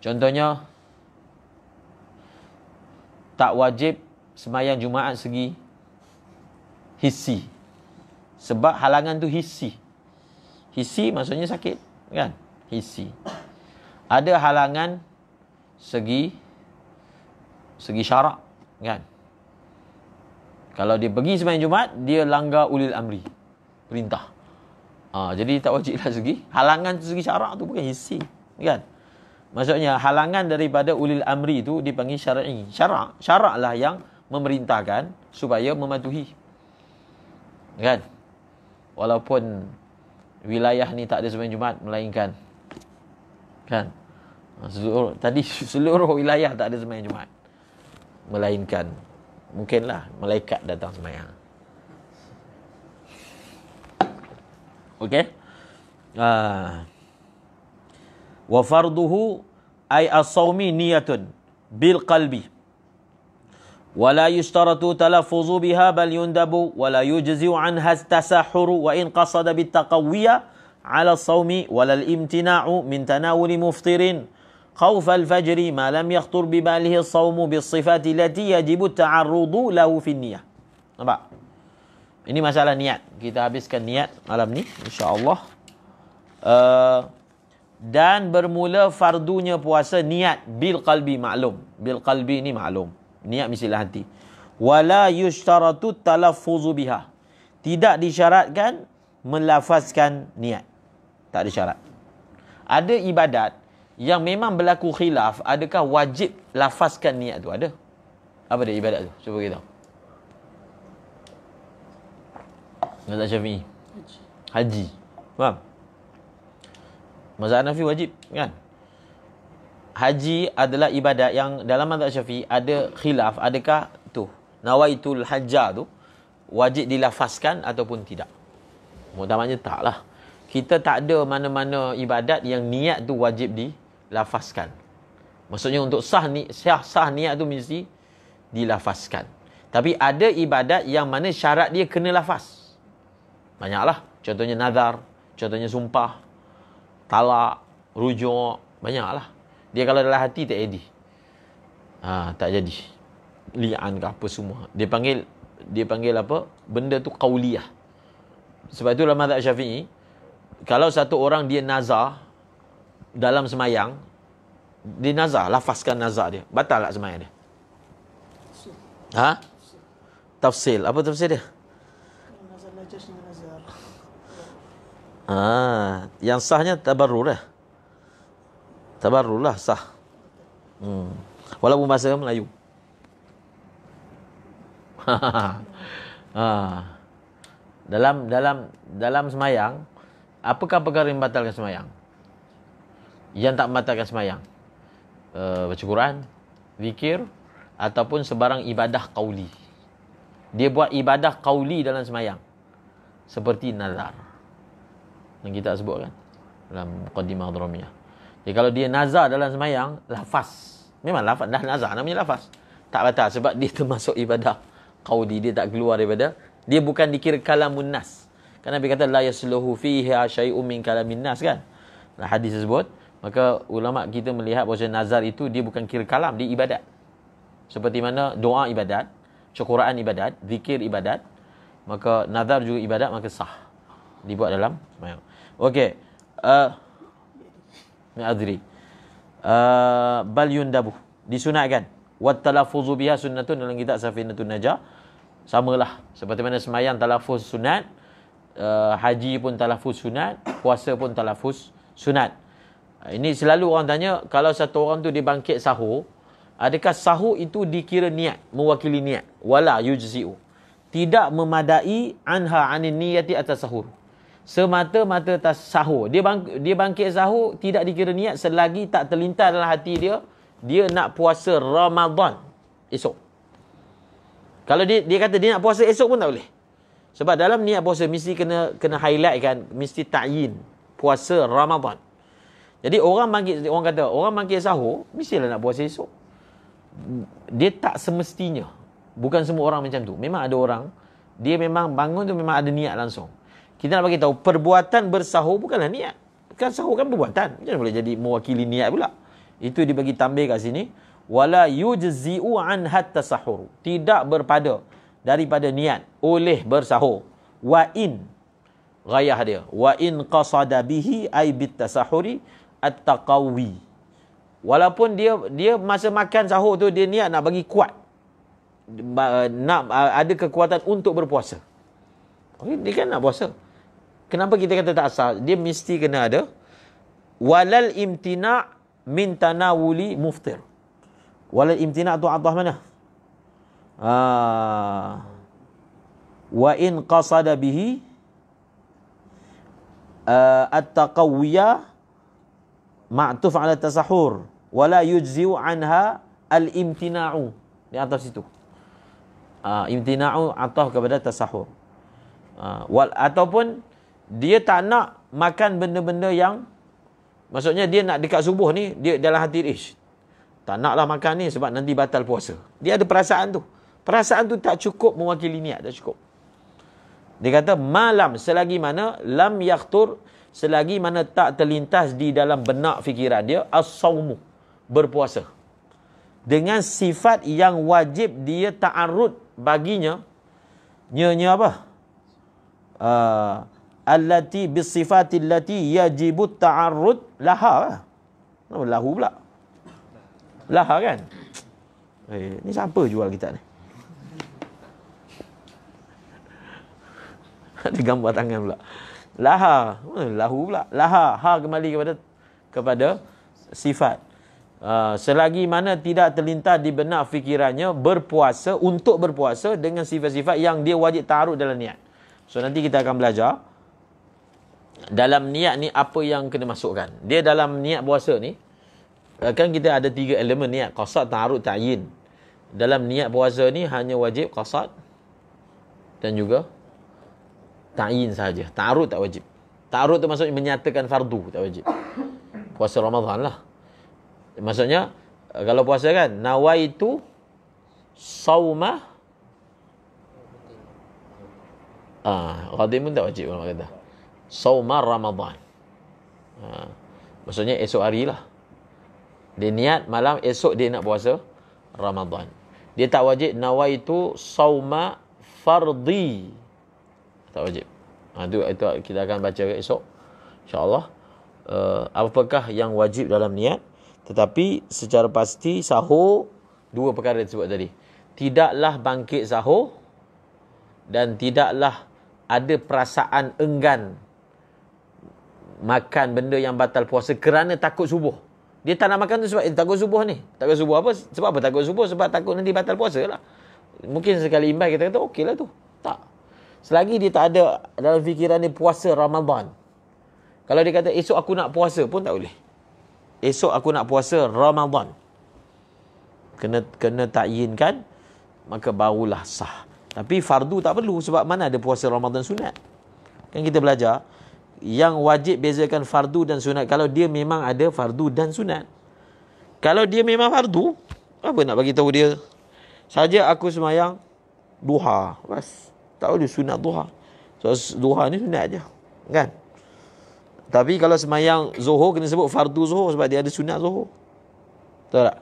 Speaker 1: Contohnya tak wajib semayang Jumaat segi Hisi, Sebab halangan tu hisi, hisi maksudnya sakit, kan? Hisi. Ada halangan segi segi syarak, kan? Kalau dia pergi sembahyang Jumaat, dia langgar ulil amri. Perintah. Ha, jadi tak wajiblah segi. Halangan segi syarak tu bukan hisi, Kan? Maksudnya halangan daripada ulil amri itu dipanggil syar'i. Syarak, syaraklah yang memerintahkan supaya mematuhi Kan? Walaupun wilayah ni tak ada sembahyang Jumaat melainkan kan? Seluruh, tadi seluruh wilayah tak ada sembahyang Jumaat melainkan mungkinlah malaikat datang sembahyang. Okey. Ah. Uh, wa farduhu ay as-sawmi niyatun bil qalbi. ولا يشترط تلفظ بها بل يندب ولا يجزي عنها التسحر وإن قصد بالتقوية على الصوم ولا الامتناع من تناول مفطر خوف الفجر ما لم يخطر بباله الصوم بالصفات التي يجب التعرض له في النية نبع ini masalah niat kita habiskan niat malam ni insyaallah uh, dan bermula fardunya puasa niat bil qalbi maklum bil qalbi ni maklum niat misilah hati wala yushtaratu talaffuzu biha tidak disyaratkan melafazkan niat tak ada syarat ada ibadat yang memang berlaku khilaf adakah wajib lafazkan niat tu ada apa dia ibadat tu cuba kita Mazhab Syafi'i Haji. Haji Faham? Mazhab Hanafi wajib kan? haji adalah ibadat yang dalam mazhab Syafi'i ada khilaf adakah tu nawaitul hajjah tu wajib dilafazkan ataupun tidak. Mudah-mudahan taklah. Kita tak ada mana-mana ibadat yang niat tu wajib dilafazkan. Maksudnya untuk sah ni sah sah niat tu mesti dilafazkan. Tapi ada ibadat yang mana syarat dia kena lafaz. Banyaklah. Contohnya nazar, contohnya sumpah, talak, rujuk, banyaklah. Dia kalau dalam hati tak jadi. Ha, tak jadi. Li'an ke apa semua. Dia panggil dia panggil apa? Benda tu qauliyah. Sebab itu dalam mazhab Syafi'i kalau satu orang dia nazar dalam semayang dia nazar, lafazkan nazar dia. Batal tak lah semayang dia? Ha? Tafsil. Apa tafsil dia? Ah, yang sahnya tabarru lah. Eh? tabarrulah sah. Hmm. Walaupun bahasa Melayu. ha. Dalam dalam dalam semayang, apakah perkara yang batalkan semayang? Yang tak batalkan semayang. Uh, baca Quran, zikir ataupun sebarang ibadah qauli. Dia buat ibadah qauli dalam semayang. Seperti nazar. Yang kita sebutkan kan? dalam mukaddimah dramiah. Ya, kalau dia nazar dalam semayang, lafaz. Memang lafaz. Dah nazar namanya lafaz. Tak batal sebab dia termasuk ibadah. Qaudi dia tak keluar daripada. Dia bukan dikira kalamun nas. Kan Nabi kata, La yasluhu fihi asyai'u min kalamin nas kan? Nah, hadis tersebut. Maka ulama kita melihat bahawa nazar itu dia bukan kira kalam. Dia ibadat. Seperti mana doa ibadat. syukuran ibadat. Zikir ibadat. Maka nazar juga ibadat. Maka sah. Dibuat dalam semayang. Okey. Uh, adri uh, bal yundabu disunatkan wa talaffuzu biha sunnatun dalam kitab safinatun najah samalah seperti mana semayang talaffuz sunat uh, haji pun talaffuz sunat puasa pun talaffuz sunat uh, ini selalu orang tanya kalau satu orang tu dibangkit sahur adakah sahur itu dikira niat mewakili niat wala yujziu tidak memadai anha anin niyati atas sahur semata-mata sahur. Dia bang, dia bangkit sahur tidak dikira niat selagi tak terlintas dalam hati dia dia nak puasa Ramadan esok. Kalau dia dia kata dia nak puasa esok pun tak boleh. Sebab dalam niat puasa mesti kena kena highlight kan mesti takyin puasa Ramadan. Jadi orang bangkit orang kata orang bangkit sahur mestilah nak puasa esok. Dia tak semestinya. Bukan semua orang macam tu. Memang ada orang dia memang bangun tu memang ada niat langsung. Kita nak bagi tahu perbuatan bersahur bukanlah niat. Kan sahur kan perbuatan. Jangan boleh jadi mewakili niat pula. Itu dibagi tambah kat sini. Wala yujzi'u an hatta sahur. Tidak berpada daripada niat oleh bersahur. Wa in gayah dia. Wa in qasada bihi ay bitasahuri at-taqawi. Walaupun dia dia masa makan sahur tu dia niat nak bagi kuat nak ada kekuatan untuk berpuasa. Okey, Dia kan nak puasa kenapa kita kata tak sah? Dia mesti kena ada walal imtina min tanawuli muftir. Walal imtina tu Allah mana? Ah. Wa in qasada bihi ah, at-taqawiya ma'tuf 'ala tasahur wa la yujzi'u 'anha al-imtina'u di atas situ. Ah, imtina'u atah kepada tasahur. Uh, ah, wal ataupun dia tak nak makan benda-benda yang maksudnya dia nak dekat subuh ni dia dalam hati ish tak naklah makan ni sebab nanti batal puasa dia ada perasaan tu perasaan tu tak cukup mewakili niat tak cukup dia kata malam selagi mana lam yaktur selagi mana tak terlintas di dalam benak fikiran dia as sawmu berpuasa dengan sifat yang wajib dia ta'arud baginya nya nya apa uh, allati bisifati allati yajibu ta'arrud laha kenapa ha? lahu pula laha kan eh ni siapa jual kita ni ada gambar tangan pula laha ha, lahu pula laha ha kembali kepada kepada sifat Uh, selagi mana tidak terlintas di benak fikirannya berpuasa untuk berpuasa dengan sifat-sifat yang dia wajib taruh dalam niat. So nanti kita akan belajar dalam niat ni apa yang kena masukkan. Dia dalam niat puasa ni, eh, kan kita ada tiga elemen niat. Qasad, ta'arud, ta'yin. Dalam niat puasa ni hanya wajib qasad dan juga ta'yin saja. Ta'arud tak wajib. Ta'arud tu maksudnya menyatakan fardu tak wajib. Puasa Ramadhan lah. Maksudnya, eh, kalau puasa kan, nawai tu sawmah Ah, ha, tak wajib orang kata. Saumar Ramadhan, Ha. Maksudnya esok hari lah. Dia niat malam esok dia nak puasa Ramadhan. Dia tak wajib nawai itu sauma fardhi, Tak wajib. Ha, itu, itu kita akan baca esok. InsyaAllah. Uh, apakah yang wajib dalam niat? Tetapi secara pasti sahur dua perkara yang disebut tadi. Tidaklah bangkit sahur dan tidaklah ada perasaan enggan makan benda yang batal puasa kerana takut subuh. Dia tak nak makan tu sebab eh, takut subuh ni. Takut subuh apa? Sebab apa takut subuh? Sebab takut nanti batal puasa lah. Mungkin sekali imbas kita kata okey lah tu. Tak. Selagi dia tak ada dalam fikiran dia puasa Ramadan. Kalau dia kata esok aku nak puasa pun tak boleh. Esok aku nak puasa Ramadan. Kena kena takyinkan maka barulah sah. Tapi fardu tak perlu sebab mana ada puasa Ramadan sunat. Kan kita belajar yang wajib bezakan fardu dan sunat kalau dia memang ada fardu dan sunat. Kalau dia memang fardu, apa nak bagi tahu dia? Saja aku semayang duha. Bas. Tak boleh sunat duha. So, duha ni sunat aja. Kan? Tapi kalau semayang zuhur, kena sebut fardu zuhur sebab dia ada sunat zuhur. Tahu tak?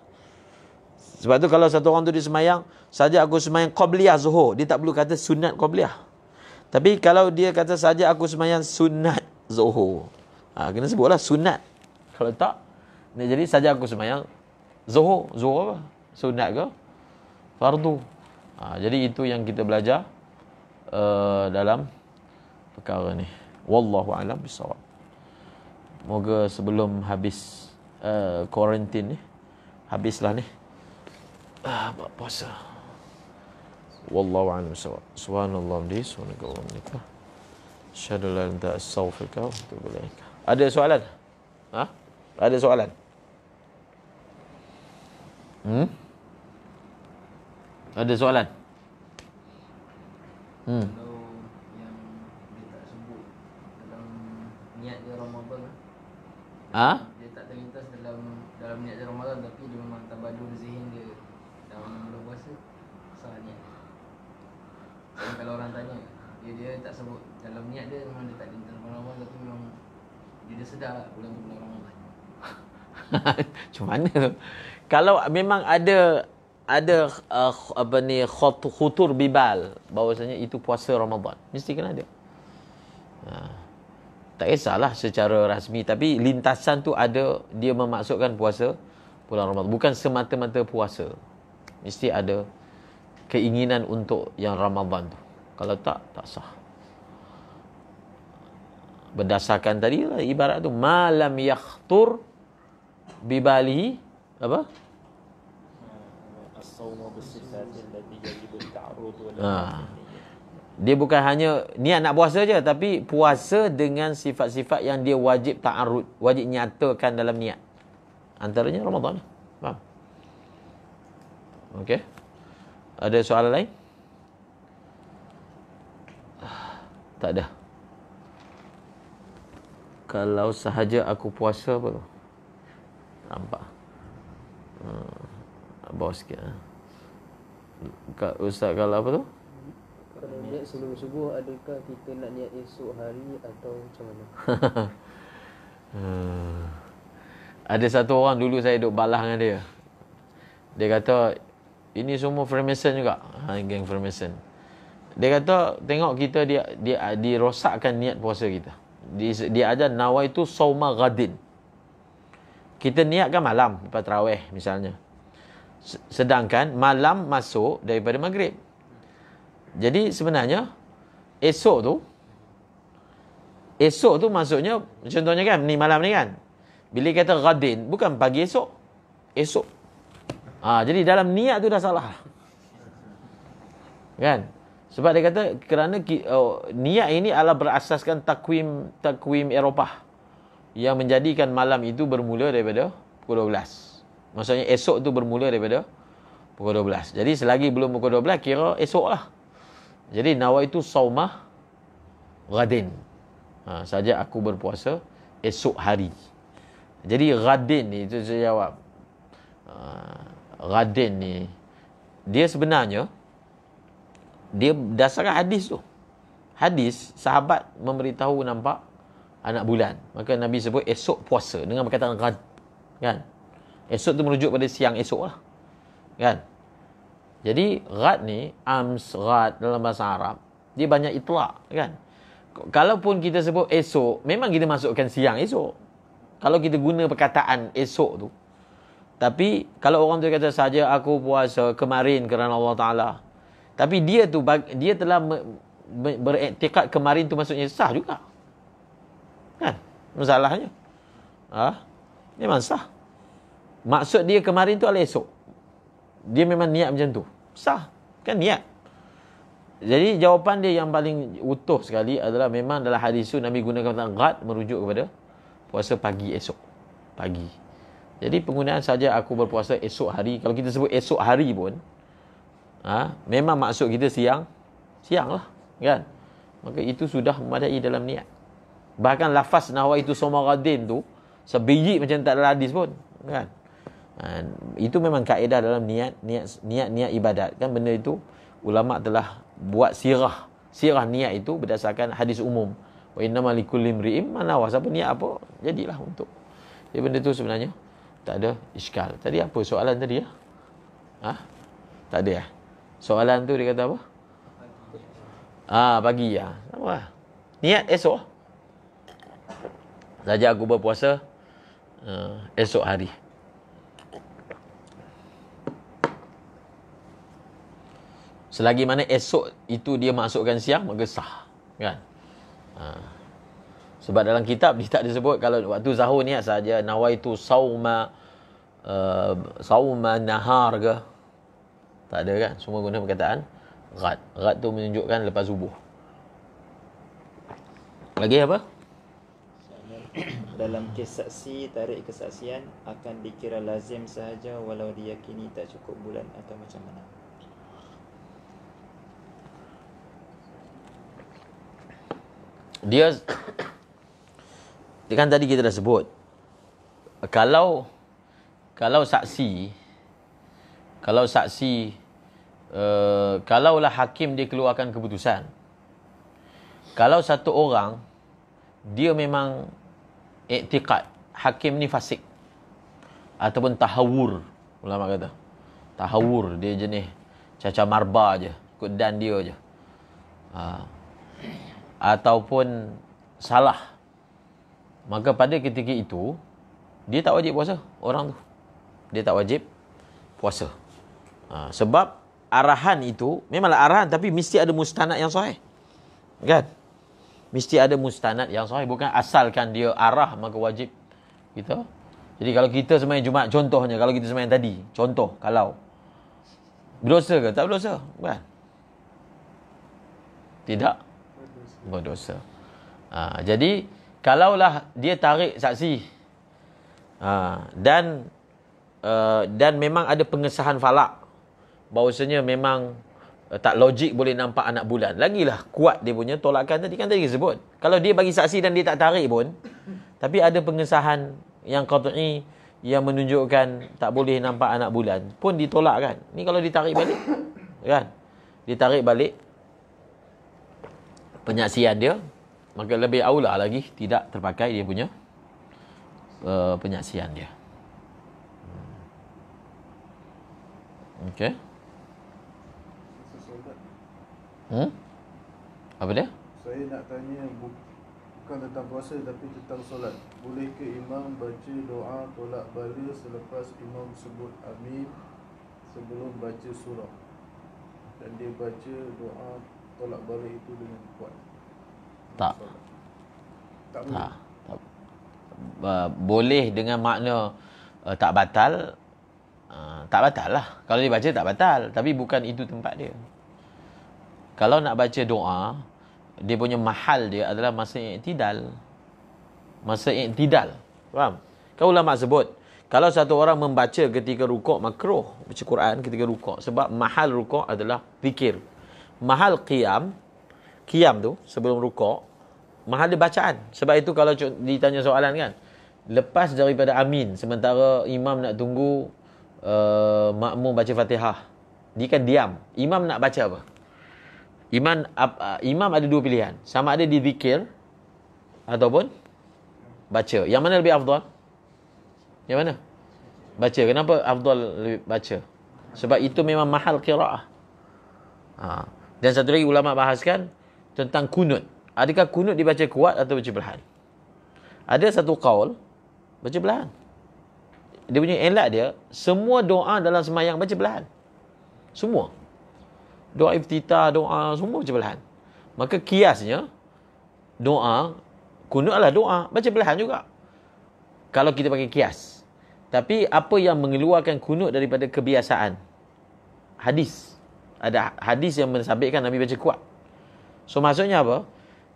Speaker 1: Sebab tu kalau satu orang tu dia semayang, saja aku semayang qabliyah zuhur. Dia tak perlu kata sunat qabliyah. Tapi kalau dia kata saja aku semayang sunat zuhur. Ha, kena sebutlah sunat. Kalau tak, nak jadi saja aku semayang zuhur. Zuhur apa? Sunat ke? Fardu. Ha, jadi itu yang kita belajar uh, dalam perkara ni. Wallahu a'lam bisawab. Moga sebelum habis uh, eh, quarantine ni habislah ni. Ah, uh, buat puasa. والله اعلم سبحان الله دي سبحان الله منك اشهد ان لا اله الا انت استغفرك واتوب اليك ada soalan ha ada soalan hmm ada soalan hmm Ah? Huh? kalau orang tanya dia, ya dia tak sebut dalam niat dia memang dia tak ada dalam Ramadan tapi memang dia, dia sedar lah bulan tu bulan Ramadan. Macam mana tu? Kalau memang ada ada uh, apa ni khutur bibal bahawasanya itu puasa Ramadan mesti kena ada. Ha. Tak kisahlah secara rasmi tapi lintasan tu ada dia memasukkan puasa bulan Ramadan bukan semata-mata puasa. Mesti ada keinginan untuk yang ramadhan tu. Kalau tak, tak sah. Berdasarkan tadi lah, ibarat tu malam yakhtur bi apa? Ha. Dia bukan hanya niat nak puasa je tapi puasa dengan sifat-sifat yang dia wajib ta'arud, wajib nyatakan dalam niat. Antaranya Ramadan. Lah. Faham? Okay. Ada soalan lain? Tak ada. Kalau sahaja aku puasa apa tu? Nampak. Hmm, Bawah sikit. Ha? Kak Ustaz kalau apa tu? Kalau niat sebelum subuh, adakah kita nak niat esok hari atau macam mana? hmm. Ada satu orang dulu saya duduk balah dengan dia. Dia kata, ini semua Freemason juga. Ha, geng Freemason. Dia kata tengok kita dia dia dirosakkan niat puasa kita. Dia, dia ajar nawa itu sauma ghadin. Kita niatkan malam lepas tarawih misalnya. Sedangkan malam masuk daripada maghrib. Jadi sebenarnya esok tu esok tu maksudnya contohnya kan ni malam ni kan. Bila kata ghadin bukan pagi esok. Esok Ha, jadi dalam niat tu dah salah. Kan? Sebab dia kata kerana oh, niat ini adalah berasaskan takwim takwim Eropah yang menjadikan malam itu bermula daripada pukul 12. Maksudnya esok tu bermula daripada pukul 12. Jadi selagi belum pukul 12 kira esok lah. Jadi nawa itu saumah ghadin. Ha, saja aku berpuasa esok hari. Jadi ghadin itu saya jawab. Ha, Radin ni dia sebenarnya dia dasar hadis tu. Hadis sahabat memberitahu nampak anak bulan. Maka Nabi sebut esok puasa dengan perkataan rad kan. Esok tu merujuk pada siang esok lah. Kan? Jadi rad ni ams rad dalam bahasa Arab dia banyak itlak kan. Kalaupun kita sebut esok, memang kita masukkan siang esok. Kalau kita guna perkataan esok tu, tapi kalau orang tu kata saja aku puasa kemarin kerana Allah Taala. Tapi dia tu dia telah beriktikad kemarin tu maksudnya sah juga. Kan? Masalahnya. Ah. Ha? Memang sah. Maksud dia kemarin tu adalah esok. Dia memang niat macam tu. Sah. Kan niat. Jadi jawapan dia yang paling utuh sekali adalah memang dalam hadis tu Nabi gunakan kata ghad merujuk kepada puasa pagi esok. Pagi. Jadi penggunaan saja aku berpuasa esok hari. Kalau kita sebut esok hari pun, ha, memang maksud kita siang, siang lah, kan? Maka itu sudah memadai dalam niat. Bahkan lafaz nahwa itu somaradin tu, sebiji macam tak ada hadis pun, kan? Ha, itu memang kaedah dalam niat, niat, niat, niat ibadat. Kan benda itu, ulama' telah buat sirah. Sirah niat itu berdasarkan hadis umum. Wa innama likullim ri'im wasa Apa niat apa? Jadilah untuk. Jadi benda itu sebenarnya tak ada iskal. Tadi apa soalan tadi ya? Ha? Tak ada ya? Soalan tu dia kata apa? Ah, ha, pagi ya. Sama lah. Niat esok. Saja aku berpuasa uh, esok hari. Selagi mana esok itu dia masukkan siang, maka sah. Kan? Ha. Sebab dalam kitab dia tak disebut kalau waktu zahur niat saja nawaitu sauma uh, sauma nahar ke. Tak ada kan? Semua guna perkataan ghad. Ghad tu menunjukkan lepas subuh. Lagi apa? Dalam kesaksi tarik kesaksian akan dikira lazim sahaja walau diyakini tak cukup bulan atau macam mana. Dia dia kan tadi kita dah sebut Kalau Kalau saksi Kalau saksi uh, Kalaulah hakim dia keluarkan keputusan Kalau satu orang Dia memang Iktiqat Hakim ni fasik Ataupun tahawur Ulama kata Tahawur Dia jenis caca marba je Ikut dan dia je uh, Ataupun Salah maka pada ketika itu dia tak wajib puasa orang tu dia tak wajib puasa ha, sebab arahan itu memanglah arahan tapi mesti ada mustanad yang sahih kan mesti ada mustanad yang sahih bukan asalkan dia arah maka wajib kita jadi kalau kita sembahyang Jumaat contohnya kalau kita sembahyang tadi contoh kalau berdosa ke tak berdosa kan tidak berdosa ha, jadi kalaulah dia tarik saksi ha, dan uh, dan memang ada pengesahan falak bahawasanya memang uh, tak logik boleh nampak anak bulan lagilah kuat dia punya tolakkan tadi kan tadi sebut kalau dia bagi saksi dan dia tak tarik pun tapi ada pengesahan yang qat'i yang menunjukkan tak boleh nampak anak bulan pun ditolak kan ni kalau ditarik balik kan ditarik balik penyaksian dia maka lebih aula lagi tidak terpakai dia punya uh, penyaksian dia. Hmm. Okey. Hmm? Apa dia? Saya nak tanya bukan tentang puasa tapi tentang solat. Boleh ke imam baca doa tolak bala selepas imam sebut amin sebelum baca surah? Dan dia baca doa tolak bala itu dengan kuat. Tak. Tak boleh. Tak. boleh dengan makna uh, tak batal. Uh, tak batal lah. Kalau dia baca tak batal. Tapi bukan itu tempat dia. Kalau nak baca doa, dia punya mahal dia adalah masa iktidal. Masa iktidal. Faham? Kau ulama sebut. Kalau satu orang membaca ketika rukuk makruh. Baca Quran ketika rukuk. Sebab mahal rukuk adalah fikir. Mahal qiyam kiam tu sebelum rukuk mahala bacaan sebab itu kalau ditanya soalan kan lepas daripada amin sementara imam nak tunggu uh, makmum baca Fatihah dia kan diam imam nak baca apa imam uh, imam ada dua pilihan sama ada dia zikir ataupun baca yang mana lebih afdal yang mana baca kenapa afdal lebih baca sebab itu memang mahal qiraah ha. dan satu lagi ulama bahaskan tentang kunut. Adakah kunut dibaca kuat atau baca belahan? Ada satu kaul, baca belahan. Dia punya elak dia, semua doa dalam semayang baca belahan. Semua. Doa iftita, doa semua baca belahan. Maka kiasnya, doa, kunut adalah doa, baca belahan juga. Kalau kita pakai kias. Tapi apa yang mengeluarkan kunut daripada kebiasaan? Hadis. Ada hadis yang mensabitkan Nabi baca kuat. So maksudnya apa?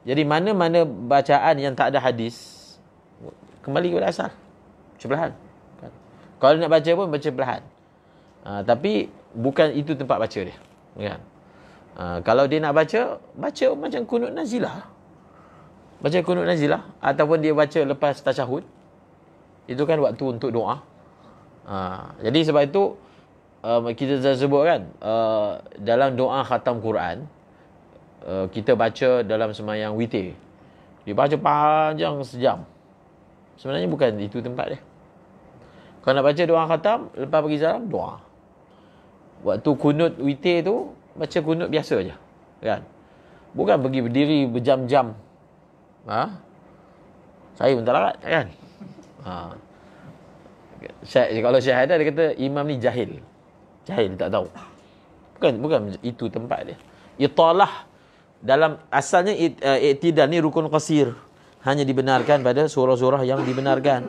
Speaker 1: Jadi mana-mana bacaan yang tak ada hadis kembali kepada asal. Cebelahan. Kalau nak baca pun baca belahan. Uh, ah, tapi bukan itu tempat baca dia. Kan? Uh, kalau dia nak baca, baca macam kunut nazilah. Baca kunut nazilah ataupun dia baca lepas tasyahud. Itu kan waktu untuk doa. Uh, jadi sebab itu uh, kita dah sebut kan uh, dalam doa khatam Quran, uh, kita baca dalam semayang witir. Dia baca panjang sejam. Sebenarnya bukan itu tempat dia. Kalau nak baca doa khatam, lepas pergi salam, doa. Waktu kunut witir tu, baca kunut biasa je. Kan? Bukan pergi berdiri berjam-jam. Ha? Saya pun tak larat, kan? Ha. Syed, kalau Syahidah dia kata imam ni jahil. Jahil tak tahu. Bukan bukan itu tempat dia. Itulah dalam asalnya eh, i'tidal ni rukun qasir hanya dibenarkan pada surah-surah yang dibenarkan.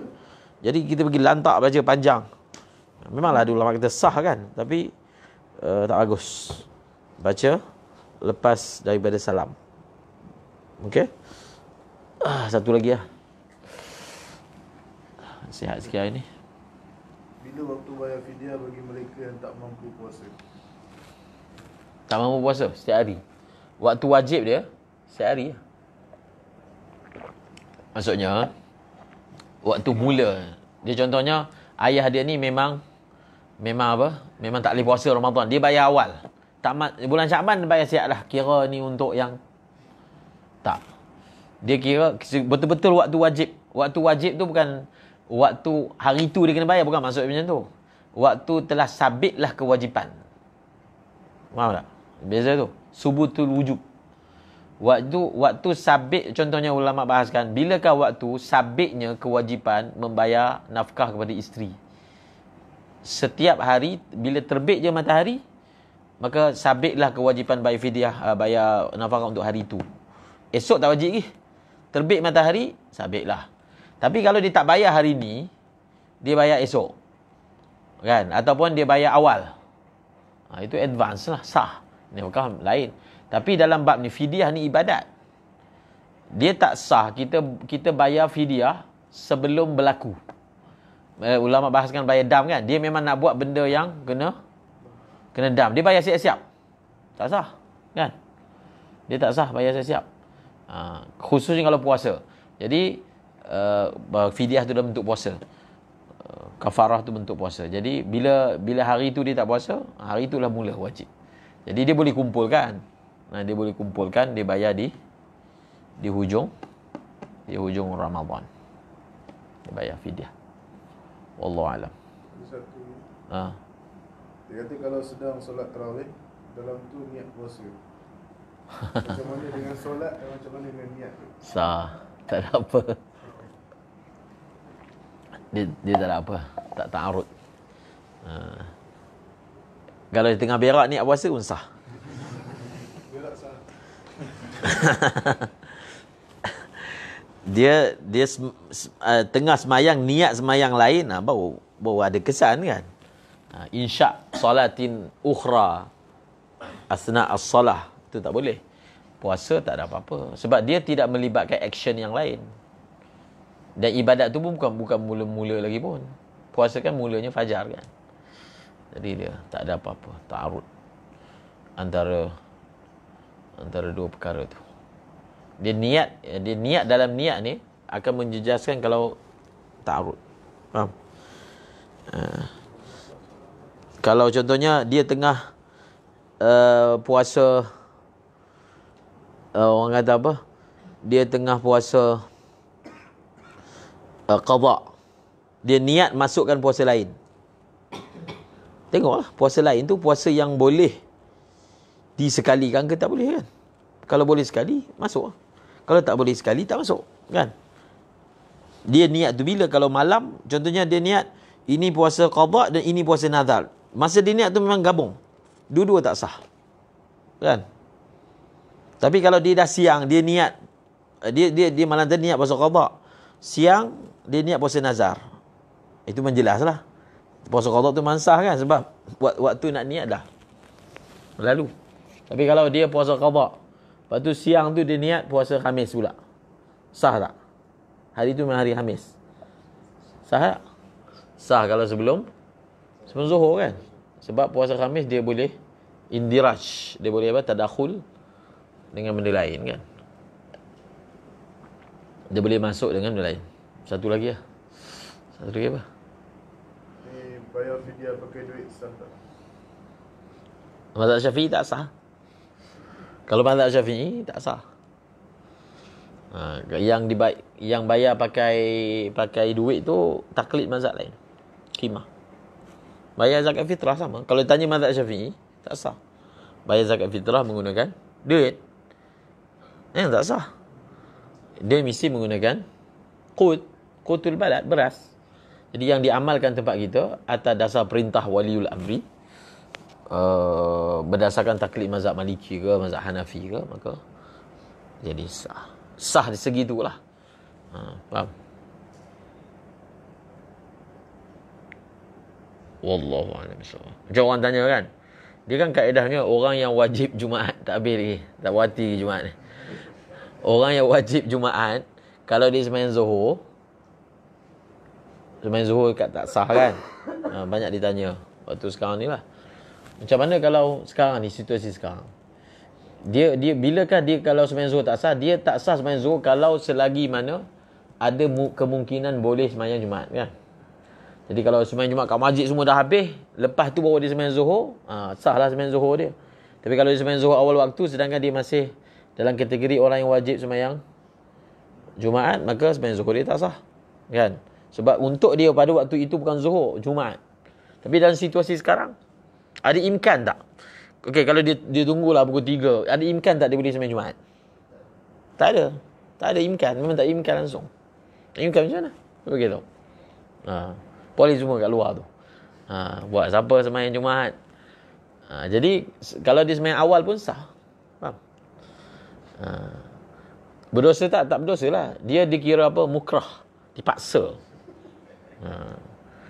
Speaker 1: Jadi kita pergi lantak baca panjang. Memanglah dulu lama kita sah kan tapi uh, tak bagus. Baca lepas daripada salam. Okey. Ah satu lagi ah. Sihat sikit hari ni. Bila waktu bayar fidyah bagi mereka yang tak mampu puasa? Tak mampu puasa setiap hari. Waktu wajib dia sehari. Maksudnya waktu mula. Dia contohnya ayah dia ni memang memang apa? Memang tak boleh puasa Ramadan. Dia bayar awal. Tamat bulan Syaban bayar siap lah. Kira ni untuk yang tak. Dia kira betul-betul waktu wajib. Waktu wajib tu bukan waktu hari tu dia kena bayar bukan maksud macam tu. Waktu telah sabitlah kewajipan. Faham tak? Beza tu subutul wujub. Waktu waktu sabit contohnya ulama bahaskan bilakah waktu sabitnya kewajipan membayar nafkah kepada isteri. Setiap hari bila terbit je matahari maka sabitlah kewajipan bayar fidyah ah, bayar nafkah untuk hari itu. Esok tak wajib lagi. Terbit matahari sabitlah. Tapi kalau dia tak bayar hari ini, dia bayar esok. Kan? Ataupun dia bayar awal. Ha, itu advance lah, sah. Ni hukum lain. Tapi dalam bab ni fidyah ni ibadat. Dia tak sah kita kita bayar fidyah sebelum berlaku. Uh, ulama bahaskan bayar dam kan. Dia memang nak buat benda yang kena kena dam. Dia bayar siap-siap. Tak sah. Kan? Dia tak sah bayar siap-siap. Uh, khususnya kalau puasa. Jadi uh, fidyah tu dalam bentuk puasa. Uh, kafarah tu bentuk puasa. Jadi bila bila hari tu dia tak puasa, hari itulah mula wajib. Jadi dia boleh kumpulkan. Nah, dia boleh kumpulkan, dia bayar di di hujung di hujung Ramadan. Dia bayar fidyah. Wallahu alam. Ha. Dia kata kalau sedang solat tarawih dalam tu niat puasa. Macam mana dengan solat dan macam mana dengan niat tu? Sah. Tak ada apa. Dia, dia tak ada apa. Tak ta'arud. Ha. Kalau di tengah berak ni apa rasa unsah. dia dia uh, tengah semayang niat semayang lain ah baru baru ada kesan kan. Uh, ah, insya salatin ukhra asna as-salah itu tak boleh. Puasa tak ada apa-apa sebab dia tidak melibatkan action yang lain. Dan ibadat tu pun bukan bukan mula-mula lagi pun. Puasa kan mulanya fajar kan. Jadi dia tak ada apa-apa Ta'arud Antara Antara dua perkara tu Dia niat Dia niat dalam niat ni Akan menjejaskan kalau Ta'arud Faham? Uh, kalau contohnya dia tengah uh, Puasa uh, Orang kata apa Dia tengah puasa uh, Qadha Dia niat masukkan puasa lain Tengoklah puasa lain tu puasa yang boleh disekalikan ke tak boleh kan? Kalau boleh sekali, masuk. Kalau tak boleh sekali, tak masuk. Kan? Dia niat tu bila? Kalau malam, contohnya dia niat ini puasa qadak dan ini puasa nadal. Masa dia niat tu memang gabung. Dua-dua tak sah. Kan? Tapi kalau dia dah siang, dia niat eh, dia dia dia malam tadi niat puasa qadak. Siang, dia niat puasa nazar. Itu menjelaslah. Puasa qada tu mansah kan sebab buat waktu nak niat dah. Lalu. Tapi kalau dia puasa qada, lepas tu siang tu dia niat puasa Khamis pula. Sah tak? Hari tu hari Khamis. Sah tak? Sah kalau sebelum sebelum Zuhur kan. Sebab puasa Khamis dia boleh indiraj, dia boleh apa tadakhul dengan benda lain kan. Dia boleh masuk dengan benda lain. Satu lagi lah. Satu lagi apa? Lah bayar fidyah pakai duit Islam tak? Mazhab Syafi'i tak sah. Kalau mazhab Syafi'i tak sah. Ha, yang dibay yang bayar pakai pakai duit tu taklid mazhab lain. Kimah. Bayar zakat fitrah sama. Kalau tanya mazhab Syafi'i tak sah. Bayar zakat fitrah menggunakan duit. Eh tak sah. Dia mesti menggunakan qut, qutul balad, beras. Jadi yang diamalkan tempat kita atas dasar perintah waliul amri uh, berdasarkan taklid mazhab Maliki ke mazhab Hanafi ke maka jadi sah. Sah di segi itulah. Ha, uh, faham? Wallahu a'lam Macam orang tanya kan. Dia kan kaedahnya orang yang wajib Jumaat tak habis lagi. Tak wati Jumaat ni. Orang yang wajib Jumaat kalau dia semain Zuhur Semain zuhur kat tak sah kan ha, Banyak ditanya Waktu sekarang ni lah Macam mana kalau sekarang ni Situasi sekarang dia dia bilakah dia kalau semain zuhur tak sah dia tak sah semain zuhur kalau selagi mana ada kemungkinan boleh semain jumaat kan jadi kalau semain jumaat kat masjid semua dah habis lepas tu bawa dia semain zuhur ha, sah lah semain zuhur dia tapi kalau dia semain zuhur awal waktu sedangkan dia masih dalam kategori orang yang wajib semayang jumaat maka semain zuhur dia tak sah kan sebab untuk dia pada waktu itu bukan zuhur, Jumaat. Tapi dalam situasi sekarang, ada imkan tak? Okey, kalau dia, dia tunggulah pukul 3, ada imkan tak dia boleh sembang Jumaat? Tak ada. Tak ada imkan. Memang tak imkan langsung. Imkan macam mana? Begitu. Ha. Polis semua kat luar tu. Ha. Buat siapa sembang Jumaat? Ha. Jadi, kalau dia sembang awal pun sah. Faham? Ha. Berdosa tak? Tak berdosa lah. Dia dikira apa? Mukrah. Dipaksa. Dipaksa. Ha.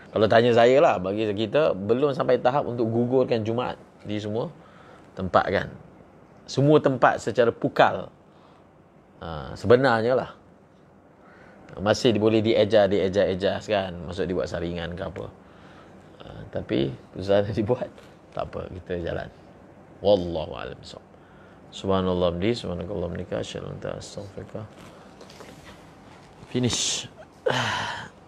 Speaker 1: Kalau tanya saya lah, bagi kita belum sampai tahap untuk gugurkan Jumaat di semua tempat kan. Semua tempat secara pukal. Ha, sebenarnya lah. Masih boleh diajar, diajar, ejas kan. Maksud dibuat saringan ke apa. Ha, tapi, usaha dia dibuat. Tak apa, kita jalan. Wallahualam a'lam bissawab. Subhanallah di subhanakallah nikah, syalanta astaghfirullah. Finish.